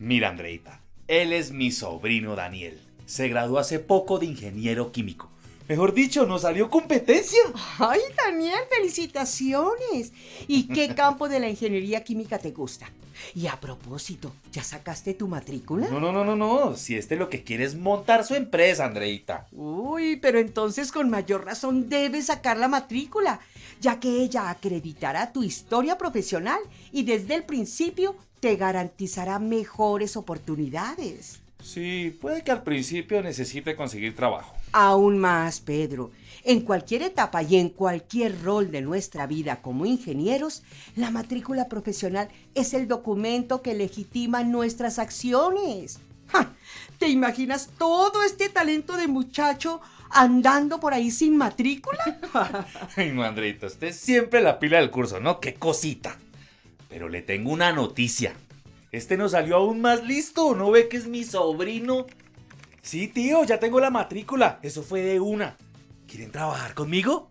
Mira, Andreita, él es mi sobrino Daniel. Se graduó hace poco de ingeniero químico. Mejor dicho, no salió competencia. Ay, Daniel, felicitaciones. ¿Y qué campo de la ingeniería química te gusta? Y a propósito, ¿ya sacaste tu matrícula? No, no, no, no, no. Si este lo que quiere es montar su empresa, Andreita. Uy, pero entonces con mayor razón debes sacar la matrícula, ya que ella acreditará tu historia profesional y desde el principio te garantizará mejores oportunidades. Sí, puede que al principio necesite conseguir trabajo. Aún más, Pedro, en cualquier etapa y en cualquier rol de nuestra vida como ingenieros, la matrícula profesional es el documento que legitima nuestras acciones. ¿Te imaginas todo este talento de muchacho andando por ahí sin matrícula? Ay, mandrito, usted siempre la pila del curso, ¿no? ¡Qué cosita! Pero le tengo una noticia. Este nos salió aún más listo, ¿no ve que es mi sobrino? Sí, tío, ya tengo la matrícula. Eso fue de una. ¿Quieren trabajar conmigo?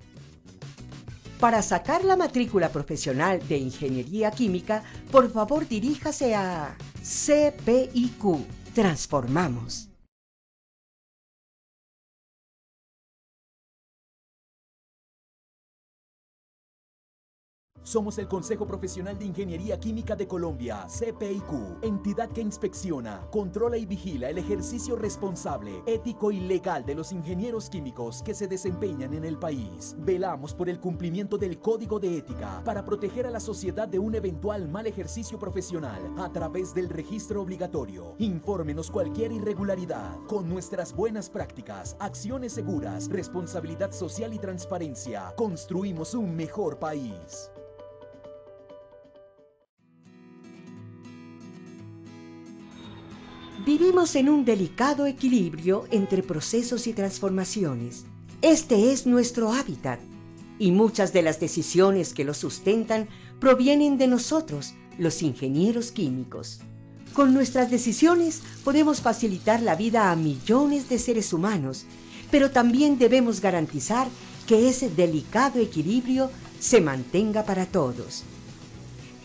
Para sacar la matrícula profesional de Ingeniería Química, por favor diríjase a CPIQ. Transformamos. Somos el Consejo Profesional de Ingeniería Química de Colombia, CPIQ, entidad que inspecciona, controla y vigila el ejercicio responsable, ético y legal de los ingenieros químicos que se desempeñan en el país. Velamos por el cumplimiento del Código de Ética para proteger a la sociedad de un eventual mal ejercicio profesional a través del registro obligatorio. Infórmenos cualquier irregularidad con nuestras buenas prácticas, acciones seguras, responsabilidad social y transparencia. Construimos un mejor país. Vivimos en un delicado equilibrio entre procesos y transformaciones. Este es nuestro hábitat y muchas de las decisiones que lo sustentan provienen de nosotros, los ingenieros químicos. Con nuestras decisiones podemos facilitar la vida a millones de seres humanos, pero también debemos garantizar que ese delicado equilibrio se mantenga para todos.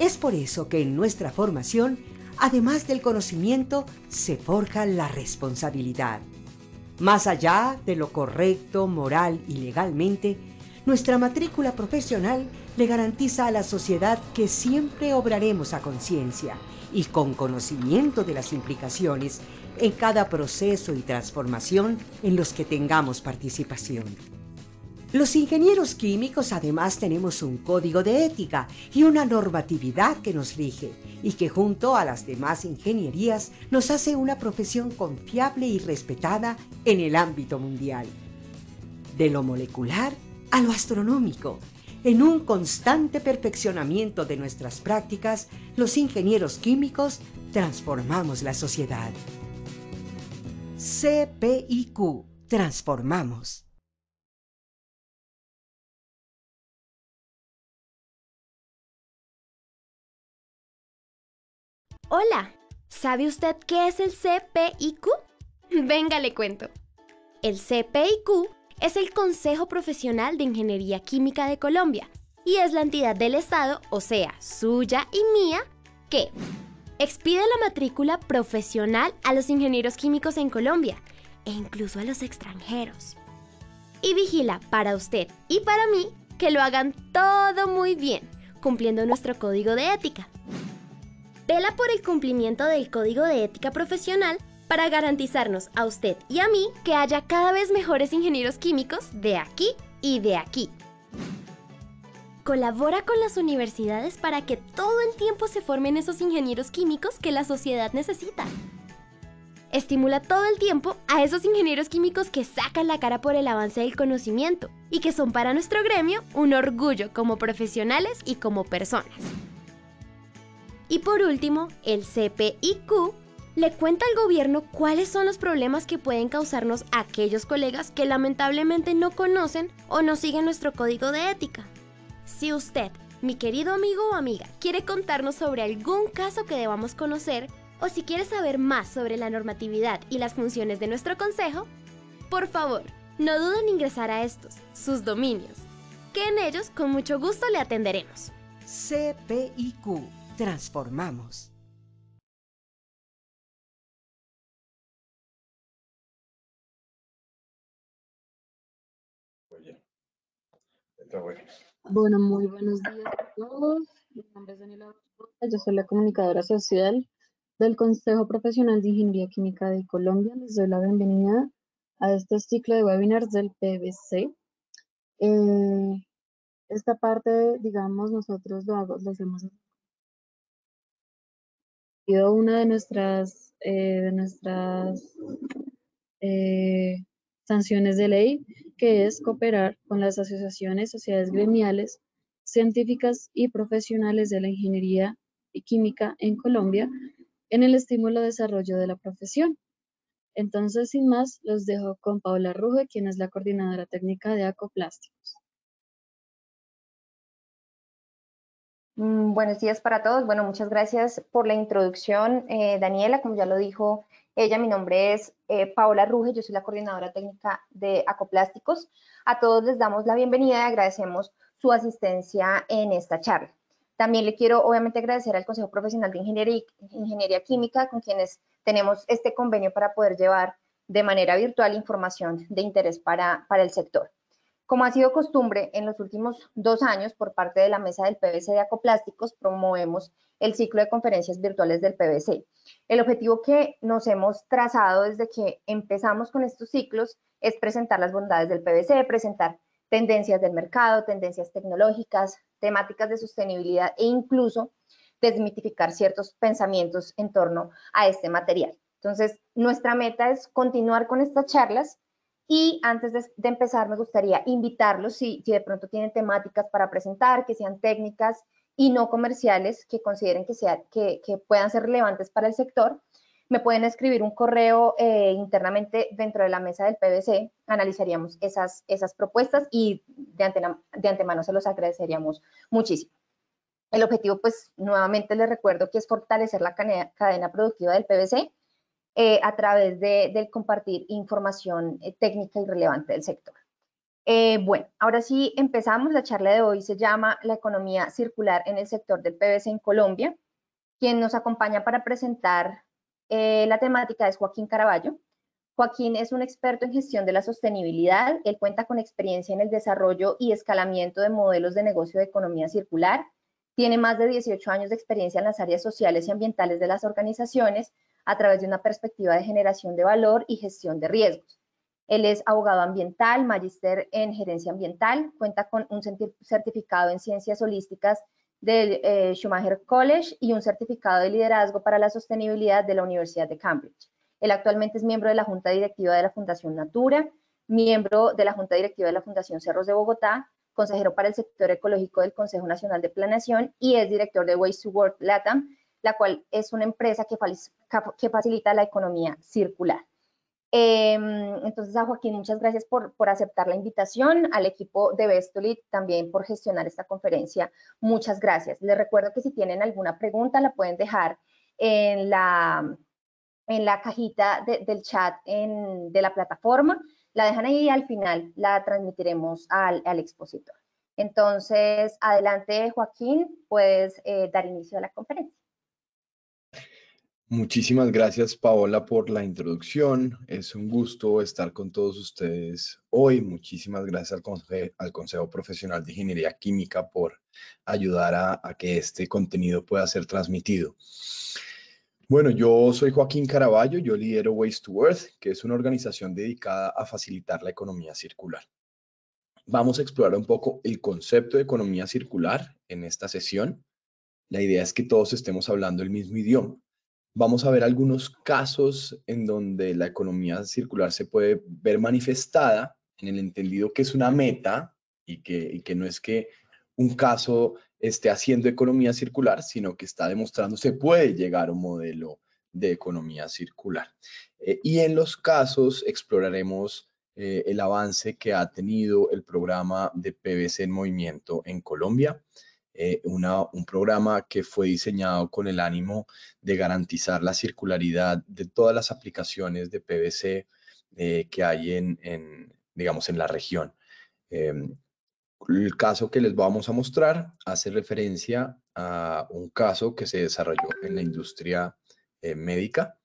Es por eso que en nuestra formación además del conocimiento, se forja la responsabilidad. Más allá de lo correcto, moral y legalmente, nuestra matrícula profesional le garantiza a la sociedad que siempre obraremos a conciencia y con conocimiento de las implicaciones en cada proceso y transformación en los que tengamos participación. Los ingenieros químicos además tenemos un código de ética y una normatividad que nos rige y que junto a las demás ingenierías nos hace una profesión confiable y respetada en el ámbito mundial. De lo molecular a lo astronómico, en un constante perfeccionamiento de nuestras prácticas, los ingenieros químicos transformamos la sociedad. CPIQ, transformamos. Hola, ¿sabe usted qué es el CPIQ? Venga, le cuento. El CPIQ es el Consejo Profesional de Ingeniería Química de Colombia y es la entidad del Estado, o sea, suya y mía, que expide la matrícula profesional a los ingenieros químicos en Colombia e incluso a los extranjeros. Y vigila para usted y para mí que lo hagan todo muy bien, cumpliendo nuestro código de ética vela por el cumplimiento del Código de Ética Profesional para garantizarnos a usted y a mí que haya cada vez mejores ingenieros químicos de aquí y de aquí. Colabora con las universidades para que todo el tiempo se formen esos ingenieros químicos que la sociedad necesita. Estimula todo el tiempo a esos ingenieros químicos que sacan la cara por el avance del conocimiento y que son para nuestro gremio un orgullo como profesionales y como personas. Y por último, el CPIQ le cuenta al gobierno cuáles son los problemas que pueden causarnos aquellos colegas que lamentablemente no conocen o no siguen nuestro código de ética. Si usted, mi querido amigo o amiga, quiere contarnos sobre algún caso que debamos conocer o si quiere saber más sobre la normatividad y las funciones de nuestro consejo, por favor, no duden en ingresar a estos, sus dominios, que en ellos con mucho gusto le atenderemos. CPIQ transformamos. Bueno, muy buenos días a todos. Mi nombre es Daniela yo soy la comunicadora social del Consejo Profesional de Ingeniería Química de Colombia. Les doy la bienvenida a este ciclo de webinars del PBC. Eh, esta parte, digamos, nosotros lo, hacemos y una de nuestras, eh, nuestras eh, sanciones de ley, que es cooperar con las asociaciones, sociedades gremiales, científicas y profesionales de la ingeniería y química en Colombia en el estímulo desarrollo de la profesión. Entonces, sin más, los dejo con Paula Ruge, quien es la coordinadora técnica de Acoplásticos. Mm, buenos días para todos. Bueno, muchas gracias por la introducción, eh, Daniela. Como ya lo dijo ella, mi nombre es Paula eh, Paola Ruge, yo soy la coordinadora técnica de Acoplásticos. A todos les damos la bienvenida y agradecemos su asistencia en esta charla. También le quiero, obviamente, agradecer al Consejo Profesional de Ingeniería, Ingeniería Química, con quienes tenemos este convenio para poder llevar de manera virtual información de interés para el sector. Como ha sido costumbre, en los últimos dos años, por parte de la mesa del PVC de Acoplásticos, promovemos el ciclo de conferencias virtuales del PVC. El objetivo que nos hemos trazado desde que empezamos con estos ciclos es presentar las bondades del PVC, presentar tendencias del mercado, tendencias tecnológicas, temáticas de sostenibilidad e incluso desmitificar ciertos pensamientos en torno a este material. Entonces, nuestra meta es continuar con estas charlas y antes de, empezar, me gustaría invitarlos, si, de pronto tienen temáticas para presentar, que sean técnicas y no comerciales, que consideren que, puedan ser relevantes para el sector, me pueden escribir un correo eh, internamente dentro de la mesa del PVC analizaríamos esas, propuestas y de, antemano se los agradeceríamos muchísimo. El objetivo, pues, nuevamente les recuerdo que es fortalecer la cadena, cadena productiva del PVC eh, a través de, del compartir información eh, técnica y relevante del sector. Eh, bueno, ahora sí empezamos. La charla de hoy se llama La economía circular en el sector del PVC en Colombia. Quien nos acompaña para presentar la temática es Joaquín Caraballo. Joaquín es un experto en gestión de la sostenibilidad. Él cuenta con experiencia en el desarrollo y escalamiento de modelos de negocio de economía circular. Tiene más de 18 años de experiencia en las áreas sociales y ambientales de las organizaciones, a través de una perspectiva de generación de valor y gestión de riesgos. Él es abogado ambiental, Magister en gerencia ambiental, cuenta con un certificado en ciencias holísticas del eh, Schumacher College y un certificado de liderazgo para la sostenibilidad de la Universidad de Cambridge. Él actualmente es miembro de la Junta Directiva de la Fundación Natura, miembro de la Junta Directiva de la Fundación Cerros de Bogotá, consejero para el sector ecológico del Consejo Nacional de Planación y es director de Ways to Work LATAM, la cual es una empresa que, facilita la economía circular. Em, entonces, a Joaquín, muchas gracias por, aceptar la invitación, al equipo de Vestolit también por gestionar esta conferencia. Muchas gracias. Les recuerdo que si tienen alguna pregunta, la pueden dejar en la, cajita del chat de la plataforma. La dejan ahí y al final la transmitiremos al, expositor. Entonces, adelante Joaquín, puedes eh, dar inicio a la conferencia. Muchísimas gracias Paola por la introducción. Es un gusto estar con todos ustedes hoy. Muchísimas gracias al, al Consejo Profesional de Ingeniería Química por ayudar a, a que este contenido pueda ser transmitido. Bueno, yo soy Joaquín Caraballo, yo lidero Waste to Earth, que es una organización dedicada a facilitar la economía circular. Vamos a explorar un poco el concepto de economía circular en esta sesión. La idea es que todos estemos hablando el mismo idioma vamos a ver algunos casos en donde la economía circular se puede ver manifestada en el entendido que es una meta y que, no es que un caso esté haciendo economía circular, sino que está demostrando se puede llegar a un modelo de economía circular. Eh, y en los casos exploraremos eh, el avance que ha tenido el programa de PVC en movimiento en Colombia, eh, un programa que fue diseñado con el ánimo de garantizar la circularidad de todas las aplicaciones de PVC eh, que hay en, digamos, en la región. Em, el caso que les vamos a mostrar hace referencia a un caso que se desarrolló en la industria eh, médica,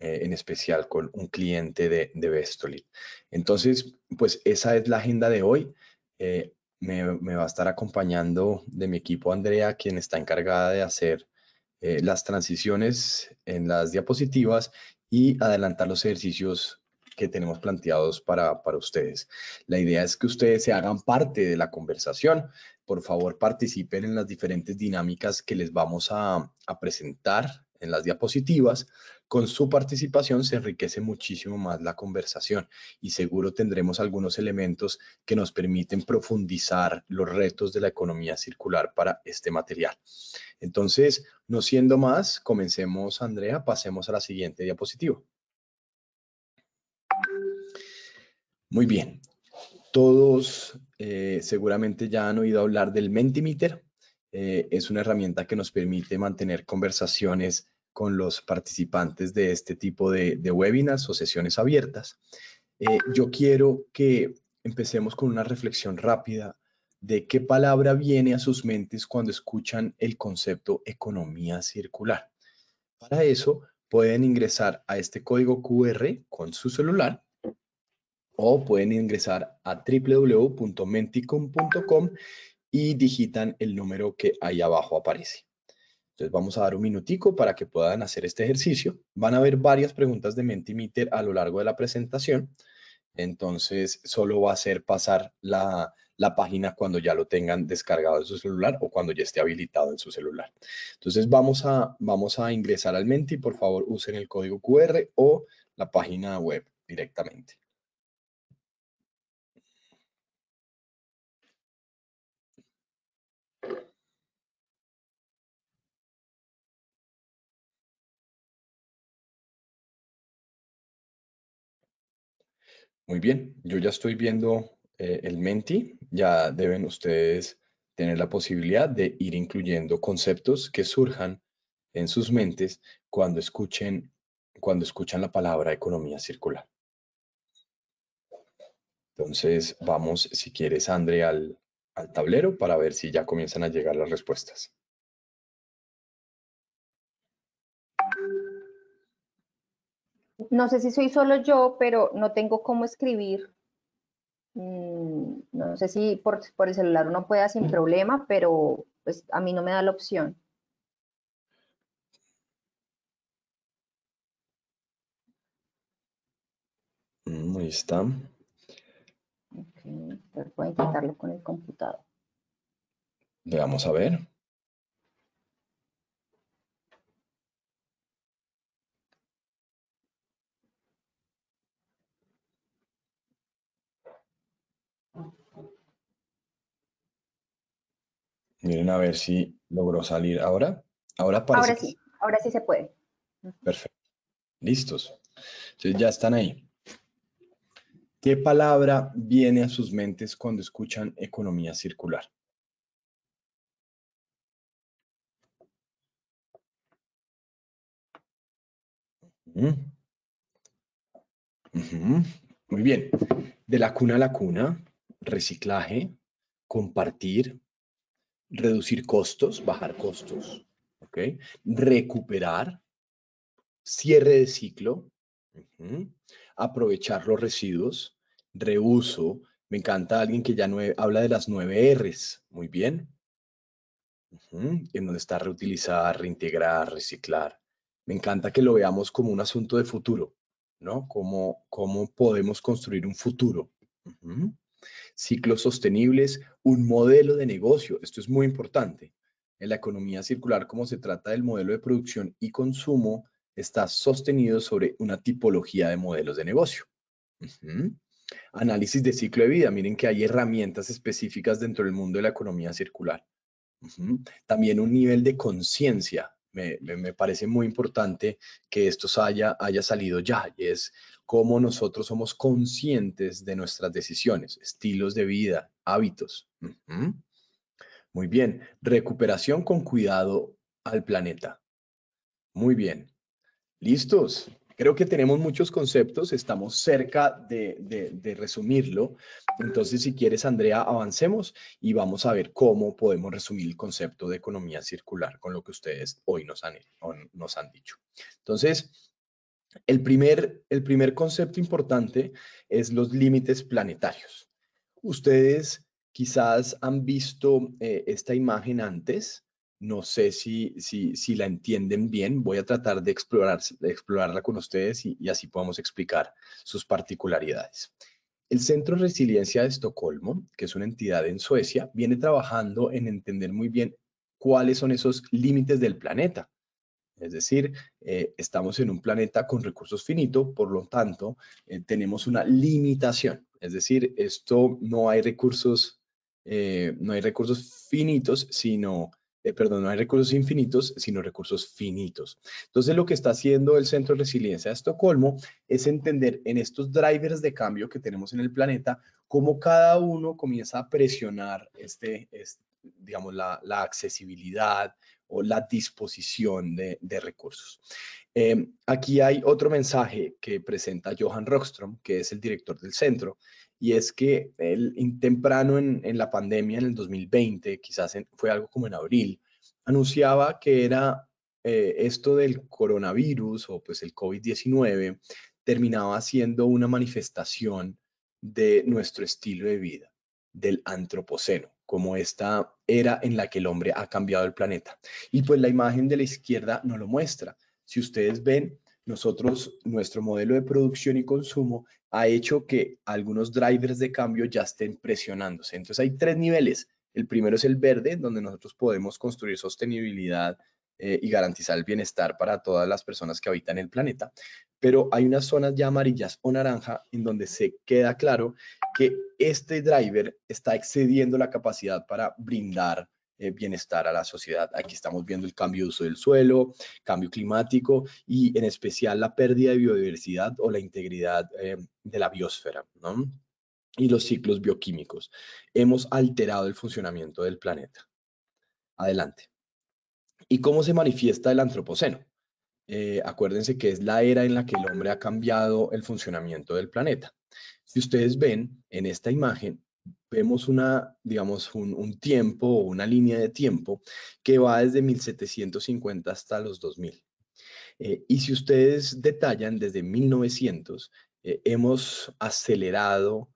en especial con un cliente de, de Vestolit. Entonces, pues esa es la agenda de hoy me, va a estar acompañando de mi equipo Andrea, quien está encargada de hacer eh, las transiciones en las diapositivas y adelantar los ejercicios que tenemos planteados para, ustedes. La idea es que ustedes se hagan parte de la conversación. Por favor, participen en las diferentes dinámicas que les vamos a presentar en las diapositivas, con su participación se enriquece muchísimo más la conversación y seguro tendremos algunos elementos que nos permiten profundizar los retos de la economía circular para este material. Entonces, no siendo más, comencemos, Andrea, pasemos a la siguiente diapositiva. Muy bien, todos eh, seguramente ya han oído hablar del Mentimeter. Eh, es una herramienta que nos permite mantener conversaciones con los participantes de este tipo de, webinars o sesiones abiertas. Eh, yo quiero que empecemos con una reflexión rápida de qué palabra viene a sus mentes cuando escuchan el concepto economía circular. Para eso pueden ingresar a este código QR con su celular o pueden ingresar a www.menticom.com y digitan el número que ahí abajo aparece. Entonces vamos a dar un minutico para que puedan hacer este ejercicio. Van a haber varias preguntas de Mentimeter a lo largo de la presentación. Entonces solo va a ser pasar la, página cuando ya lo tengan descargado en su celular o cuando ya esté habilitado en su celular. Entonces vamos a, vamos a ingresar al Menti. Por favor usen el código QR o la página web directamente. Muy bien, yo ya estoy viendo eh, el Menti, ya deben ustedes tener la posibilidad de ir incluyendo conceptos que surjan en sus mentes cuando escuchen, cuando escuchan la palabra economía circular. Entonces, vamos, si quieres, André, al tablero para ver si ya comienzan a llegar las respuestas. No sé si soy solo yo, pero no tengo cómo escribir. Mm, no sé si por, el celular uno pueda sin problema, pero pues a mí no me da la opción. Mm, ahí está. Ok, voy a intentarlo con el computador. Veamos a ver. Miren a ver si logró salir ahora. Ahora parece. Ahora sí, ahora sí se puede. Perfecto. Listos. Entonces ya están ahí. ¿Qué palabra viene a sus mentes cuando escuchan economía circular? Muy bien. De la cuna a la cuna, reciclaje, compartir, reducir costos, bajar costos, ¿ok? Recuperar, cierre de ciclo, aprovechar los residuos, reuso. Me encanta alguien que ya habla de las nueve R's, muy bien. En donde está reutilizar, reintegrar, reciclar. Me encanta que lo veamos como un asunto de futuro, ¿no? Como, cómo podemos construir un futuro ciclos sostenibles, un modelo de negocio. Esto es muy importante. En la economía circular, como se trata del modelo de producción y consumo, está sostenido sobre una tipología de modelos de negocio. Análisis de ciclo de vida. Miren que hay herramientas específicas dentro del mundo de la economía circular. También un nivel de conciencia me, parece muy importante que esto haya, haya salido ya, y es cómo nosotros somos conscientes de nuestras decisiones, estilos de vida, hábitos. Muy bien, recuperación con cuidado al planeta. Muy bien, listos. Creo que tenemos muchos conceptos, estamos cerca de, resumirlo. Entonces, si quieres, Andrea, avancemos y vamos a ver cómo podemos resumir el concepto de economía circular con lo que ustedes hoy nos han, dicho. Entonces, el primer, concepto importante es los límites planetarios. Ustedes quizás han visto eh, esta imagen antes, no sé si, si, si la entienden bien. Voy a tratar de, explorar, explorarla con ustedes y, así podamos explicar sus particularidades. El Centro de Resiliencia de Estocolmo, que es una entidad en Suecia, viene trabajando en entender muy bien cuáles son esos límites del planeta. Es decir, eh, estamos en un planeta con recursos finitos, por lo tanto, eh, tenemos una limitación. Es decir, esto no hay recursos, eh, no hay recursos finitos, sino eh, perdón, no hay recursos infinitos, sino recursos finitos. Entonces, lo que está haciendo el Centro de Resiliencia de Estocolmo es entender en estos drivers de cambio que tenemos en el planeta, cómo cada uno comienza a presionar este, digamos, la, accesibilidad o la disposición de, recursos. Em, aquí hay otro mensaje que presenta Johan Rockström, que es el director del centro, y es que el, temprano en, la pandemia, en el 2020, quizás fue algo como en abril, anunciaba que era eh, esto del coronavirus o pues el COVID-19 terminaba siendo una manifestación de nuestro estilo de vida, del antropoceno, como esta era en la que el hombre ha cambiado el planeta. Y pues la imagen de la izquierda no lo muestra. Si ustedes ven, nosotros, nuestro modelo de producción y consumo ha hecho que algunos drivers de cambio ya estén presionándose. Entonces hay tres niveles. El primero es el verde, donde nosotros podemos construir sostenibilidad eh, y garantizar el bienestar para todas las personas que habitan el planeta. Pero hay unas zonas ya amarillas o naranja en donde se queda claro que este driver está excediendo la capacidad para brindar eh, bienestar a la sociedad. Aquí estamos viendo el cambio de uso del suelo, cambio climático y en especial la pérdida de biodiversidad o la integridad eh, de la biosfera. y los ciclos bioquímicos. Hemos alterado el funcionamiento del planeta. Adelante. ¿Y cómo se manifiesta el antropoceno? Eh, acuérdense que es la era en la que el hombre ha cambiado el funcionamiento del planeta. Si ustedes ven en esta imagen, vemos una, digamos, un, tiempo o una línea de tiempo que va desde 1750 hasta los 2000. Eh, y si ustedes detallan, desde 1900 eh, hemos acelerado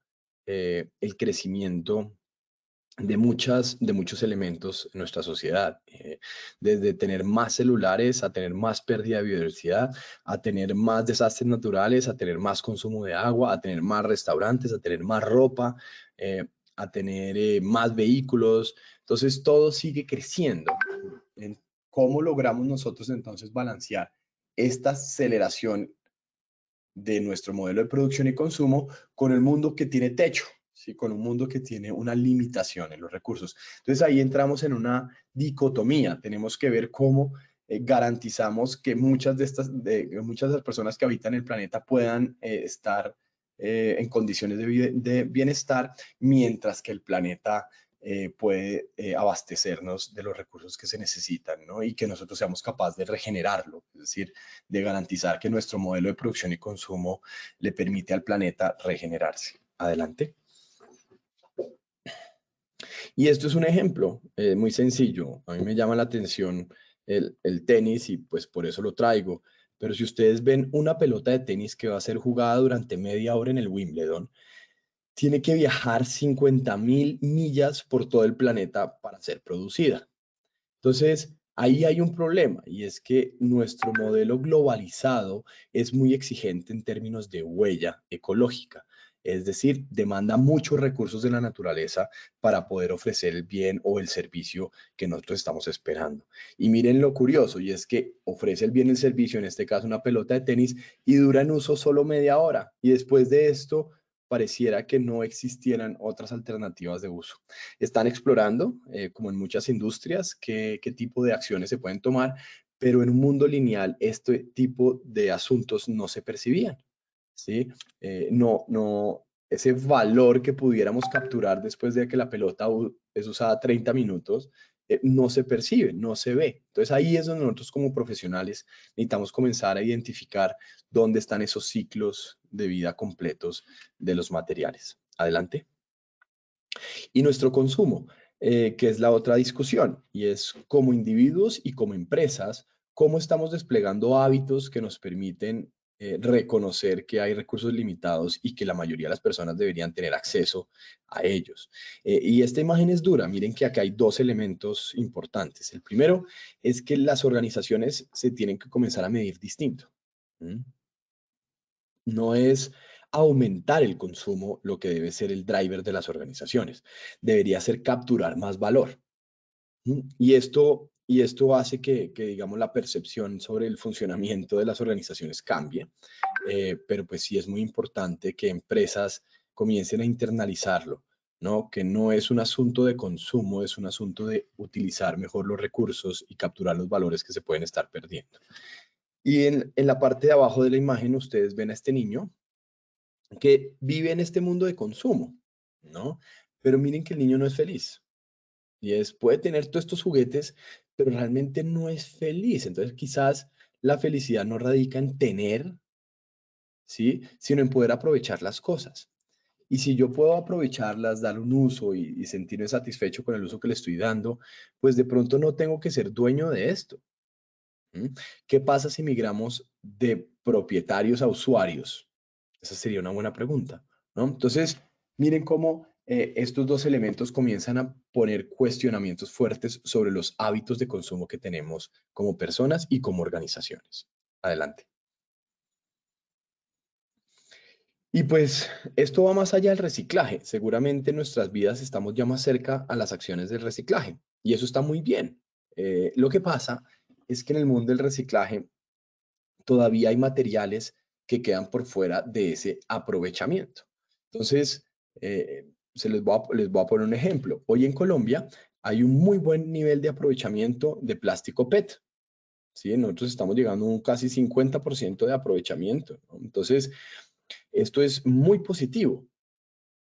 eh, el crecimiento de, muchas, de muchos elementos en nuestra sociedad, eh, desde tener más celulares a tener más pérdida de biodiversidad, a tener más desastres naturales, a tener más consumo de agua, a tener más restaurantes, a tener más ropa, eh, a tener eh, más vehículos. Entonces todo sigue creciendo. ¿Cómo logramos nosotros entonces balancear esta aceleración de nuestro modelo de producción y consumo con el mundo que tiene techo? con un mundo que tiene una limitación en los recursos. Entonces ahí entramos en una dicotomía, tenemos que ver cómo eh, garantizamos que muchas de estas, eh, muchas las personas que habitan el planeta puedan eh, estar en condiciones de, bienestar, mientras que el planeta puede abastecernos de los recursos que se necesitan ¿no? y que nosotros seamos capaces de regenerarlo, es decir, de garantizar que nuestro modelo de producción y consumo le permite al planeta regenerarse. Adelante. Y esto es un ejemplo eh, muy sencillo. A mí me llama la atención el, el tenis y pues por eso lo traigo. Pero si ustedes ven una pelota de tenis que va a ser jugada durante media hora en el Wimbledon, tiene que viajar 50 mil millas por todo el planeta para ser producida. Entonces, ahí hay un problema y es que nuestro modelo globalizado es muy exigente en términos de huella ecológica. Es decir, demanda muchos recursos de la naturaleza para poder ofrecer el bien o el servicio que nosotros estamos esperando. Y miren lo curioso, y es que ofrece el bien el servicio, en este caso una pelota de tenis, y dura en uso solo media hora. Y después de esto, pareciera que no existieran otras alternativas de uso. Están explorando, eh, como en muchas industrias, qué tipo de acciones se pueden tomar, pero en un mundo lineal este tipo de asuntos no se percibían. ¿sí? Eh, no, no, ese valor que pudiéramos capturar después de que la pelota es usada 30 minutos, eh, no se percibe, no se ve. Entonces ahí es donde nosotros como profesionales necesitamos comenzar a identificar dónde están esos ciclos de vida completos de los materiales. Adelante. Y nuestro consumo, eh, que es la otra discusión, y es como individuos y como empresas, cómo estamos desplegando hábitos que nos permiten eh, reconocer que hay recursos limitados y que la mayoría de las personas deberían tener acceso a ellos. Eh, y esta imagen es dura. Miren que acá hay dos elementos importantes. El primero es que las organizaciones se tienen que comenzar a medir distinto. No es aumentar el consumo lo que debe ser el driver de las organizaciones. Debería ser capturar más valor. Y esto y esto hace que, digamos, la percepción sobre el funcionamiento de las organizaciones cambie, eh, pero pues sí es muy importante que empresas comiencen a internalizarlo, ¿no? Que no es un asunto de consumo, es un asunto de utilizar mejor los recursos y capturar los valores que se pueden estar perdiendo. Y en, en la parte de abajo de la imagen ustedes ven a este niño que vive en este mundo de consumo, ¿no? Pero miren que el niño no es feliz, y es, puede tener todos estos juguetes, pero realmente no es feliz. Entonces quizás la felicidad no radica en tener, ¿sí? sino en poder aprovechar las cosas. Y si yo puedo aprovecharlas, dar un uso y, sentirme satisfecho con el uso que le estoy dando, pues de pronto no tengo que ser dueño de esto. ¿Qué pasa si migramos de propietarios a usuarios? Esa sería una buena pregunta. ¿no? Entonces, miren cómo eh, estos dos elementos comienzan a poner cuestionamientos fuertes sobre los hábitos de consumo que tenemos como personas y como organizaciones. Adelante. Y pues esto va más allá del reciclaje. Seguramente nuestras vidas estamos ya más cerca a las acciones del reciclaje y eso está muy bien. Eh, lo que pasa es que en el mundo del reciclaje todavía hay materiales que quedan por fuera de ese aprovechamiento. Entonces, eh, se les voy, a, les voy a poner un ejemplo. Hoy en Colombia hay un muy buen nivel de aprovechamiento de plástico PET. ¿sí? Nosotros estamos llegando a un casi 50% de aprovechamiento. Entonces, esto es muy positivo,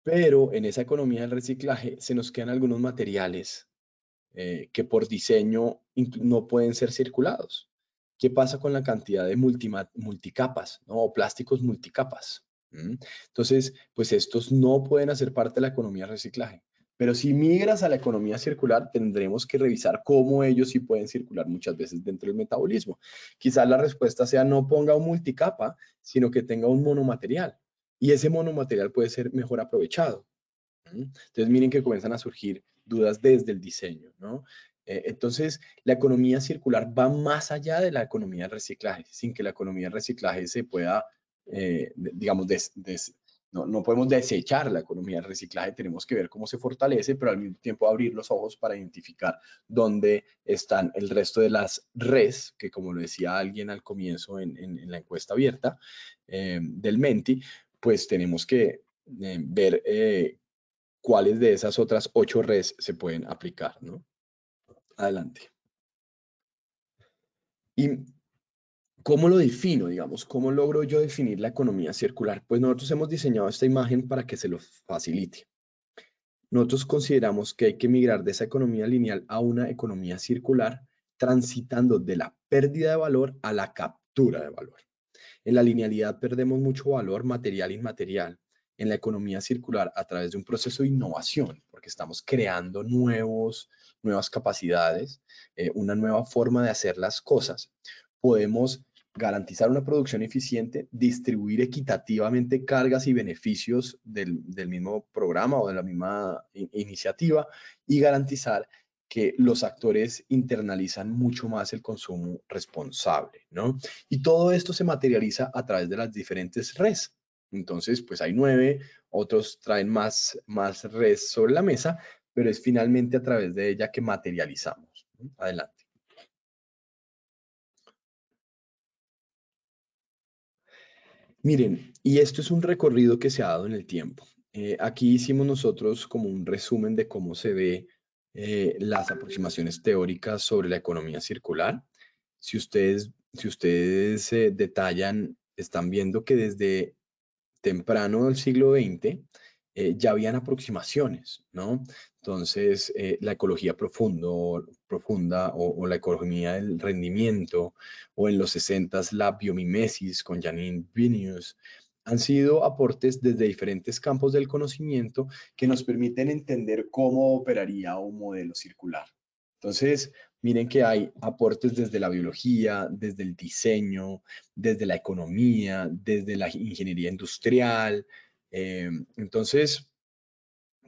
pero en esa economía del reciclaje se nos quedan algunos materiales eh, que por diseño no pueden ser circulados. ¿Qué pasa con la cantidad de multicapas ¿no? o plásticos multicapas? Entonces, pues estos no pueden hacer parte de la economía de reciclaje. Pero si migras a la economía circular, tendremos que revisar cómo ellos sí pueden circular muchas veces dentro del metabolismo. Quizás la respuesta sea no ponga un multicapa, sino que tenga un monomaterial. Y ese monomaterial puede ser mejor aprovechado. Entonces, miren que comienzan a surgir dudas desde el diseño, ¿no? Eh, entonces, la economía circular va más allá de la economía de reciclaje, sin que la economía de reciclaje se pueda eh, digamos, no, podemos desechar la economía de reciclaje, tenemos que ver cómo se fortalece, pero al mismo tiempo abrir los ojos para identificar dónde están el resto de las redes, que como lo decía alguien al comienzo en, la encuesta abierta eh, del Menti, pues tenemos que eh, ver cuáles de esas otras ocho redes se pueden aplicar, ¿no? Adelante. Y ¿Cómo lo defino, digamos? ¿Cómo logro yo definir la economía circular? Pues nosotros hemos diseñado esta imagen para que se lo facilite. Nosotros consideramos que hay que migrar de esa economía lineal a una economía circular, transitando de la pérdida de valor a la captura de valor. En la linealidad perdemos mucho valor material e inmaterial. En la economía circular, a través de un proceso de innovación, porque estamos creando nuevos, nuevas capacidades, eh, una nueva forma de hacer las cosas, podemos garantizar una producción eficiente, distribuir equitativamente cargas y beneficios del, mismo programa o de la misma iniciativa y garantizar que los actores internalizan mucho más el consumo responsable, ¿no? Y todo esto se materializa a través de las diferentes redes. Entonces, pues hay nueve, otros traen más, más redes sobre la mesa, pero es finalmente a través de ella que materializamos. Adelante. Miren, y esto es un recorrido que se ha dado en el tiempo. Eh, aquí hicimos nosotros como un resumen de cómo se ve eh, las aproximaciones teóricas sobre la economía circular. Si ustedes, si ustedes eh, detallan, están viendo que desde temprano del siglo XX eh, ya habían aproximaciones, ¿no? Entonces, eh, la ecología profundo, profunda o, la economía del rendimiento, o en los 60 la biomimesis con Janine Vinius, han sido aportes desde diferentes campos del conocimiento que nos permiten entender cómo operaría un modelo circular. Entonces, miren que hay aportes desde la biología, desde el diseño, desde la economía, desde la ingeniería industrial, eh, entonces,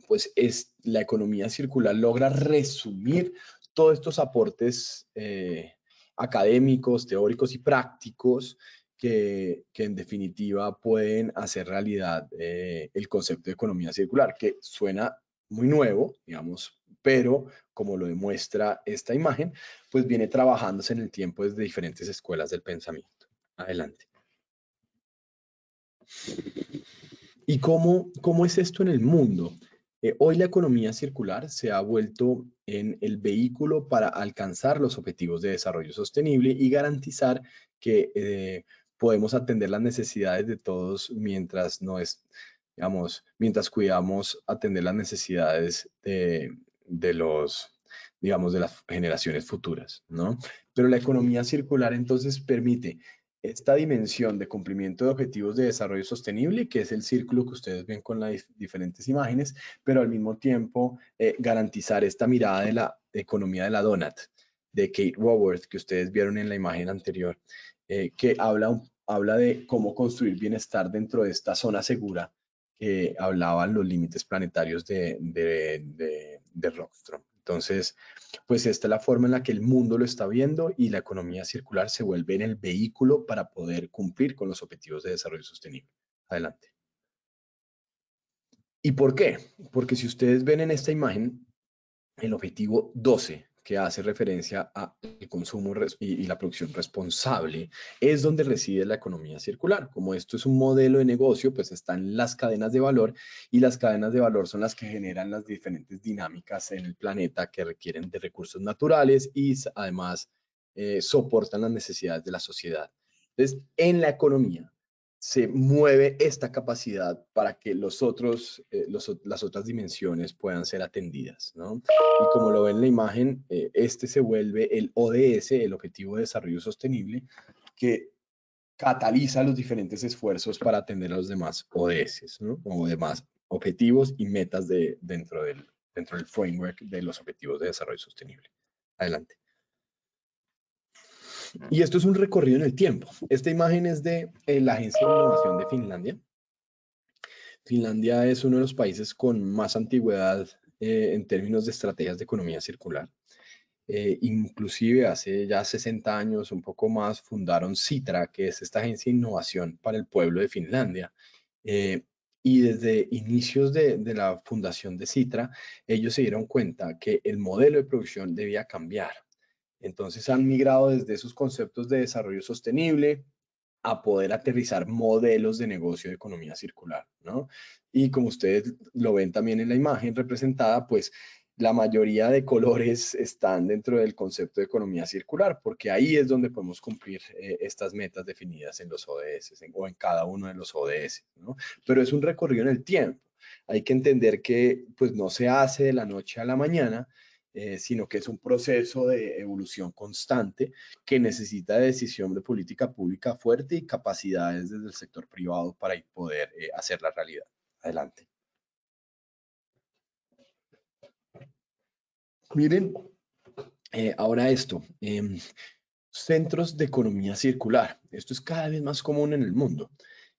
pues es, la economía circular logra resumir todos estos aportes eh, académicos, teóricos y prácticos que, en definitiva pueden hacer realidad eh, el concepto de economía circular, que suena muy nuevo, digamos, pero como lo demuestra esta imagen, pues viene trabajándose en el tiempo desde diferentes escuelas del pensamiento. Adelante. ¿Y cómo, cómo es esto en el mundo? Eh, hoy la economía circular se ha vuelto en el vehículo para alcanzar los objetivos de desarrollo sostenible y garantizar que eh, podemos atender las necesidades de todos mientras no es, digamos, mientras cuidamos atender las necesidades de, de los digamos, de las generaciones futuras, ¿no? Pero la economía circular entonces permite esta dimensión de cumplimiento de objetivos de desarrollo sostenible, que es el círculo que ustedes ven con las diferentes imágenes, pero al mismo tiempo eh, garantizar esta mirada de la economía de la donut, de Kate Raworth, que ustedes vieron en la imagen anterior, eh, que habla, habla de cómo construir bienestar dentro de esta zona segura que hablaban los límites planetarios de, de, de Rockstrom. Entonces, pues esta es la forma en la que el mundo lo está viendo y la economía circular se vuelve en el vehículo para poder cumplir con los objetivos de desarrollo sostenible. Adelante. ¿Y por qué? Porque si ustedes ven en esta imagen, el objetivo 12 que hace referencia al consumo y, la producción responsable, es donde reside la economía circular. Como esto es un modelo de negocio, pues están las cadenas de valor y las cadenas de valor son las que generan las diferentes dinámicas en el planeta que requieren de recursos naturales y además eh, soportan las necesidades de la sociedad. Entonces, en la economía se mueve esta capacidad para que los otros, eh, las otras dimensiones puedan ser atendidas. Y como lo ven en la imagen, eh, este se vuelve el ODS, el Objetivo de Desarrollo Sostenible, que cataliza los diferentes esfuerzos para atender a los demás ODS, ¿no? o demás objetivos y metas de, dentro del framework de los Objetivos de Desarrollo Sostenible. Adelante. Y esto es un recorrido en el tiempo. Esta imagen es de eh, la Agencia de Innovación de Finlandia. Finlandia es uno de los países con más antigüedad eh, en términos de estrategias de economía circular. Eh, inclusive hace ya 60 años, un poco más, fundaron Citra, que es esta agencia de innovación para el pueblo de Finlandia. y desde inicios de, la fundación de Citra, ellos se dieron cuenta que el modelo de producción debía cambiar. Entonces han migrado desde esos conceptos de desarrollo sostenible a poder aterrizar modelos de negocio de economía circular, ¿no? Y como ustedes lo ven también en la imagen representada, pues la mayoría de colores están dentro del concepto de economía circular, porque ahí es donde podemos cumplir eh, estas metas definidas en los ODS o en cada uno de los ODS, Pero es un recorrido en el tiempo. Hay que entender que pues no se hace de la noche a la mañana, eh, sino que es un proceso de evolución constante que necesita decisión de política pública fuerte y capacidades desde el sector privado para poder eh, hacer la realidad. Adelante. Miren, eh, ahora esto, em, centros de economía circular. Esto es cada vez más común en el mundo.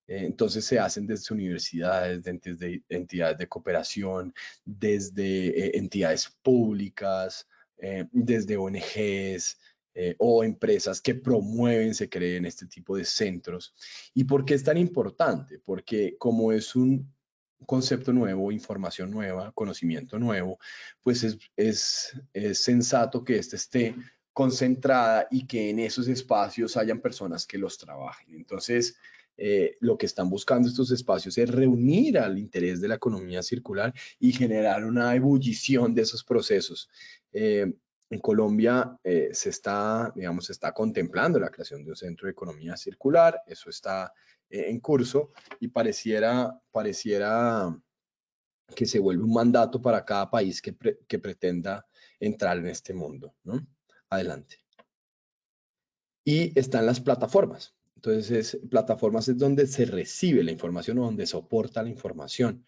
Eh, entonces se hacen desde universidades, desde entidades de cooperación, desde eh, entidades públicas, eh, desde ONGs, o empresas que promueven, se creen este tipo de centros. ¿Y por qué es tan importante? Porque como es un concepto nuevo, información nueva, conocimiento nuevo, pues es, es sensato que éste esté concentrada y que en esos espacios hayan personas que los trabajen. Entonces, eh, lo que están buscando estos espacios es reunir al interés de la economía circular y generar una ebullición de esos procesos. Eh, en Colombia eh, se está, digamos, se está contemplando la creación de un centro de economía circular, eso está en curso y pareciera, pareciera que se vuelve un mandato para cada país que, pretenda entrar en este mundo. Adelante. Y están las plataformas. Entonces, plataformas es donde se recibe la información o donde soporta la información.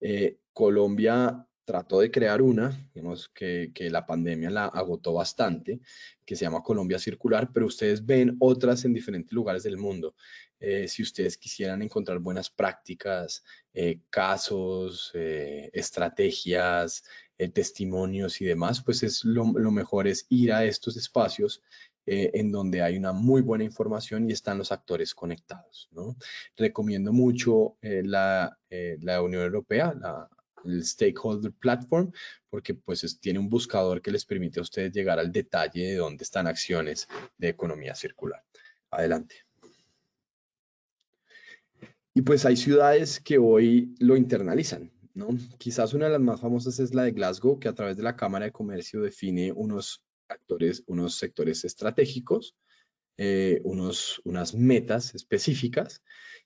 Eh, Colombia trató de crear una, digamos que, la pandemia la agotó bastante, que se llama Colombia Circular, pero ustedes ven otras en diferentes lugares del mundo. Eh, si ustedes quisieran encontrar buenas prácticas, eh, casos, estrategias, testimonios y demás, pues es lo, mejor es ir a estos espacios eh, en donde hay una muy buena información y están los actores conectados. Recomiendo mucho eh, eh, la, Unión Europea, la, el Stakeholder Platform, porque pues tiene un buscador que les permite a ustedes llegar al detalle de dónde están acciones de economía circular. Adelante. Y pues hay ciudades que hoy lo internalizan, ¿no? Quizás una de las más famosas es la de Glasgow, que a través de la Cámara de Comercio define unos actores, unos sectores estratégicos, eh, unos, unas metas específicas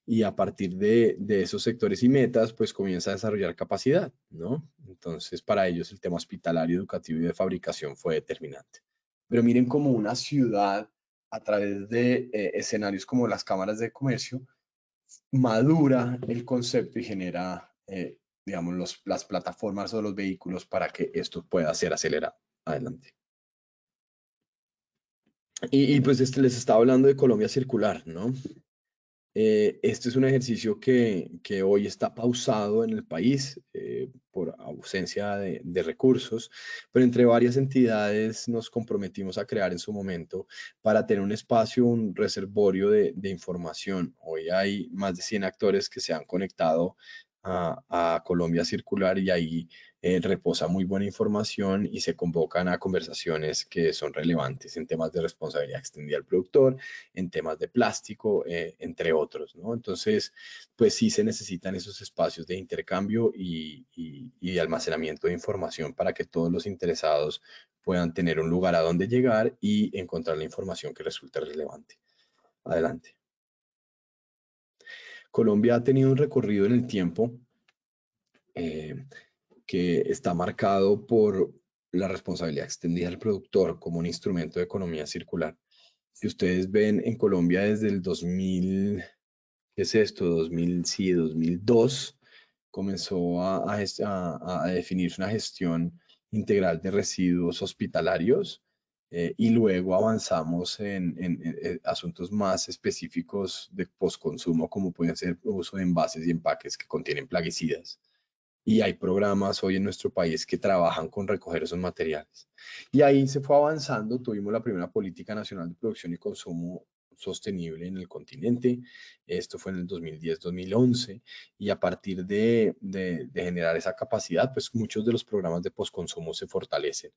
y a partir de, de, esos sectores y metas, pues comienza a desarrollar capacidad, ¿no? Entonces, para ellos el tema hospitalario, educativo y de fabricación fue determinante. Pero miren cómo una ciudad, a través de eh, escenarios como las cámaras de comercio, madura el concepto y genera, eh, digamos, los, las plataformas o los vehículos para que esto pueda ser acelerado. Adelante. Y, pues este, les estaba hablando de Colombia Circular, ¿no? Eh, este es un ejercicio que, hoy está pausado en el país eh, por ausencia de, recursos, pero entre varias entidades nos comprometimos a crear en su momento para tener un espacio, un reservorio de, información. Hoy hay más de 100 actores que se han conectado a, a Colombia Circular y ahí eh, reposa muy buena información y se convocan a conversaciones que son relevantes en temas de responsabilidad extendida al productor, en temas de plástico, eh, entre otros, Entonces, pues sí se necesitan esos espacios de intercambio y, almacenamiento de información para que todos los interesados puedan tener un lugar a donde llegar y encontrar la información que resulte relevante. Adelante. Colombia ha tenido un recorrido en el tiempo eh, que está marcado por la responsabilidad extendida al productor como un instrumento de economía circular. Si ustedes ven en Colombia desde el 2000, ¿qué es esto? 2000, sí, 2002, comenzó a, definirse una gestión integral de residuos hospitalarios eh, y luego avanzamos en, asuntos más específicos de postconsumo, como pueden ser el uso de envases y empaques que contienen plaguicidas y hay programas hoy en nuestro país que trabajan con recoger esos materiales. Y ahí se fue avanzando, tuvimos la primera política nacional de producción y consumo sostenible en el continente, esto fue en el 2010-2011, y a partir de, de, generar esa capacidad, pues muchos de los programas de posconsumo se fortalecen.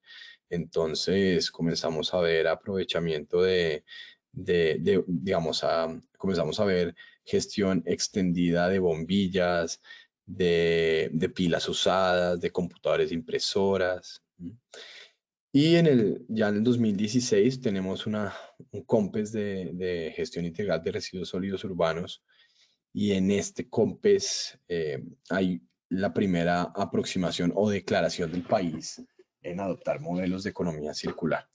Entonces comenzamos a ver aprovechamiento de, de, de digamos, a, comenzamos a ver gestión extendida de bombillas, de, pilas usadas, de computadores, impresoras. Y en el, ya en el 2016 tenemos una, un COMPES de, gestión integral de residuos sólidos urbanos y en este COMPES eh, hay la primera aproximación o declaración del país en adoptar modelos de economía circular,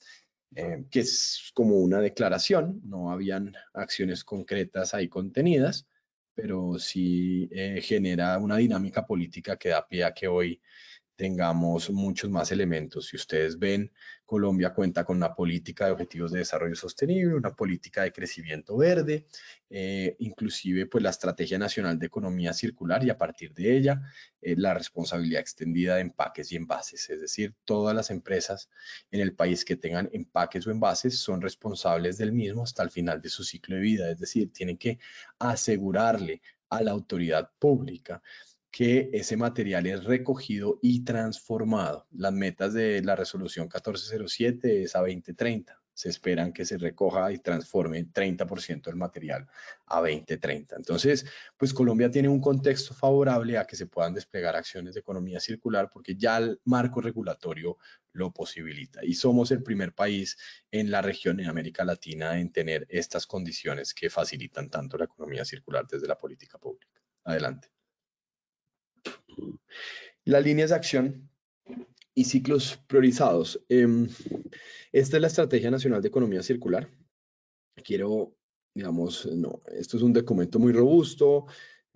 eh, que es como una declaración, no habían acciones concretas ahí contenidas, pero sí eh, genera una dinámica política que da pie a que hoy tengamos muchos más elementos. Si ustedes ven, Colombia cuenta con una política de objetivos de desarrollo sostenible, una política de crecimiento verde, eh, inclusive pues la Estrategia Nacional de Economía Circular y a partir de ella eh, la responsabilidad extendida de empaques y envases. Es decir, todas las empresas en el país que tengan empaques o envases son responsables del mismo hasta el final de su ciclo de vida. Es decir, tienen que asegurarle a la autoridad pública que ese material es recogido y transformado. Las metas de la resolución 1407 es a 2030. Se esperan que se recoja y transforme 30% del material a 2030. Entonces, pues Colombia tiene un contexto favorable a que se puedan desplegar acciones de economía circular porque ya el marco regulatorio lo posibilita. Y somos el primer país en la región en América Latina en tener estas condiciones que facilitan tanto la economía circular desde la política pública. Adelante. Las líneas de acción y ciclos priorizados. Em, esta es la Estrategia Nacional de Economía Circular. Quiero, digamos, no, esto es un documento muy robusto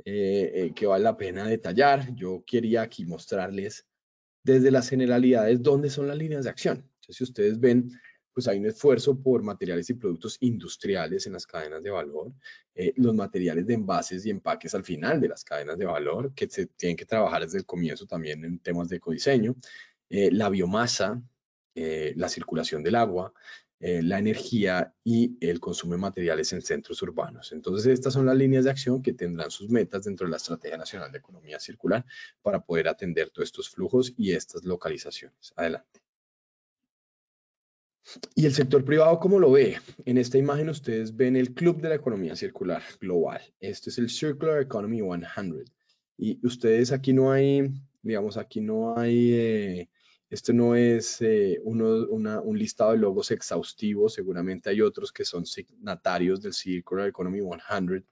eh, eh, que vale la pena detallar. Yo quería aquí mostrarles desde las generalidades dónde son las líneas de acción. si ustedes ven pues hay un esfuerzo por materiales y productos industriales en las cadenas de valor, eh, los materiales de envases y empaques al final de las cadenas de valor, que se tienen que trabajar desde el comienzo también en temas de ecodiseño, eh, la biomasa, eh, la circulación del agua, la energía y el consumo de materiales en centros urbanos. Entonces, estas son las líneas de acción que tendrán sus metas dentro de la Estrategia Nacional de Economía Circular para poder atender todos estos flujos y estas localizaciones. Adelante. ¿Y el sector privado cómo lo ve? En esta imagen ustedes ven el Club de la Economía Circular Global. Este es el Circular Economy 100. Y ustedes aquí no hay, digamos, aquí no hay, eh, este no es eh, un listado de logos exhaustivo, seguramente hay otros que son signatarios del Circular Economy 100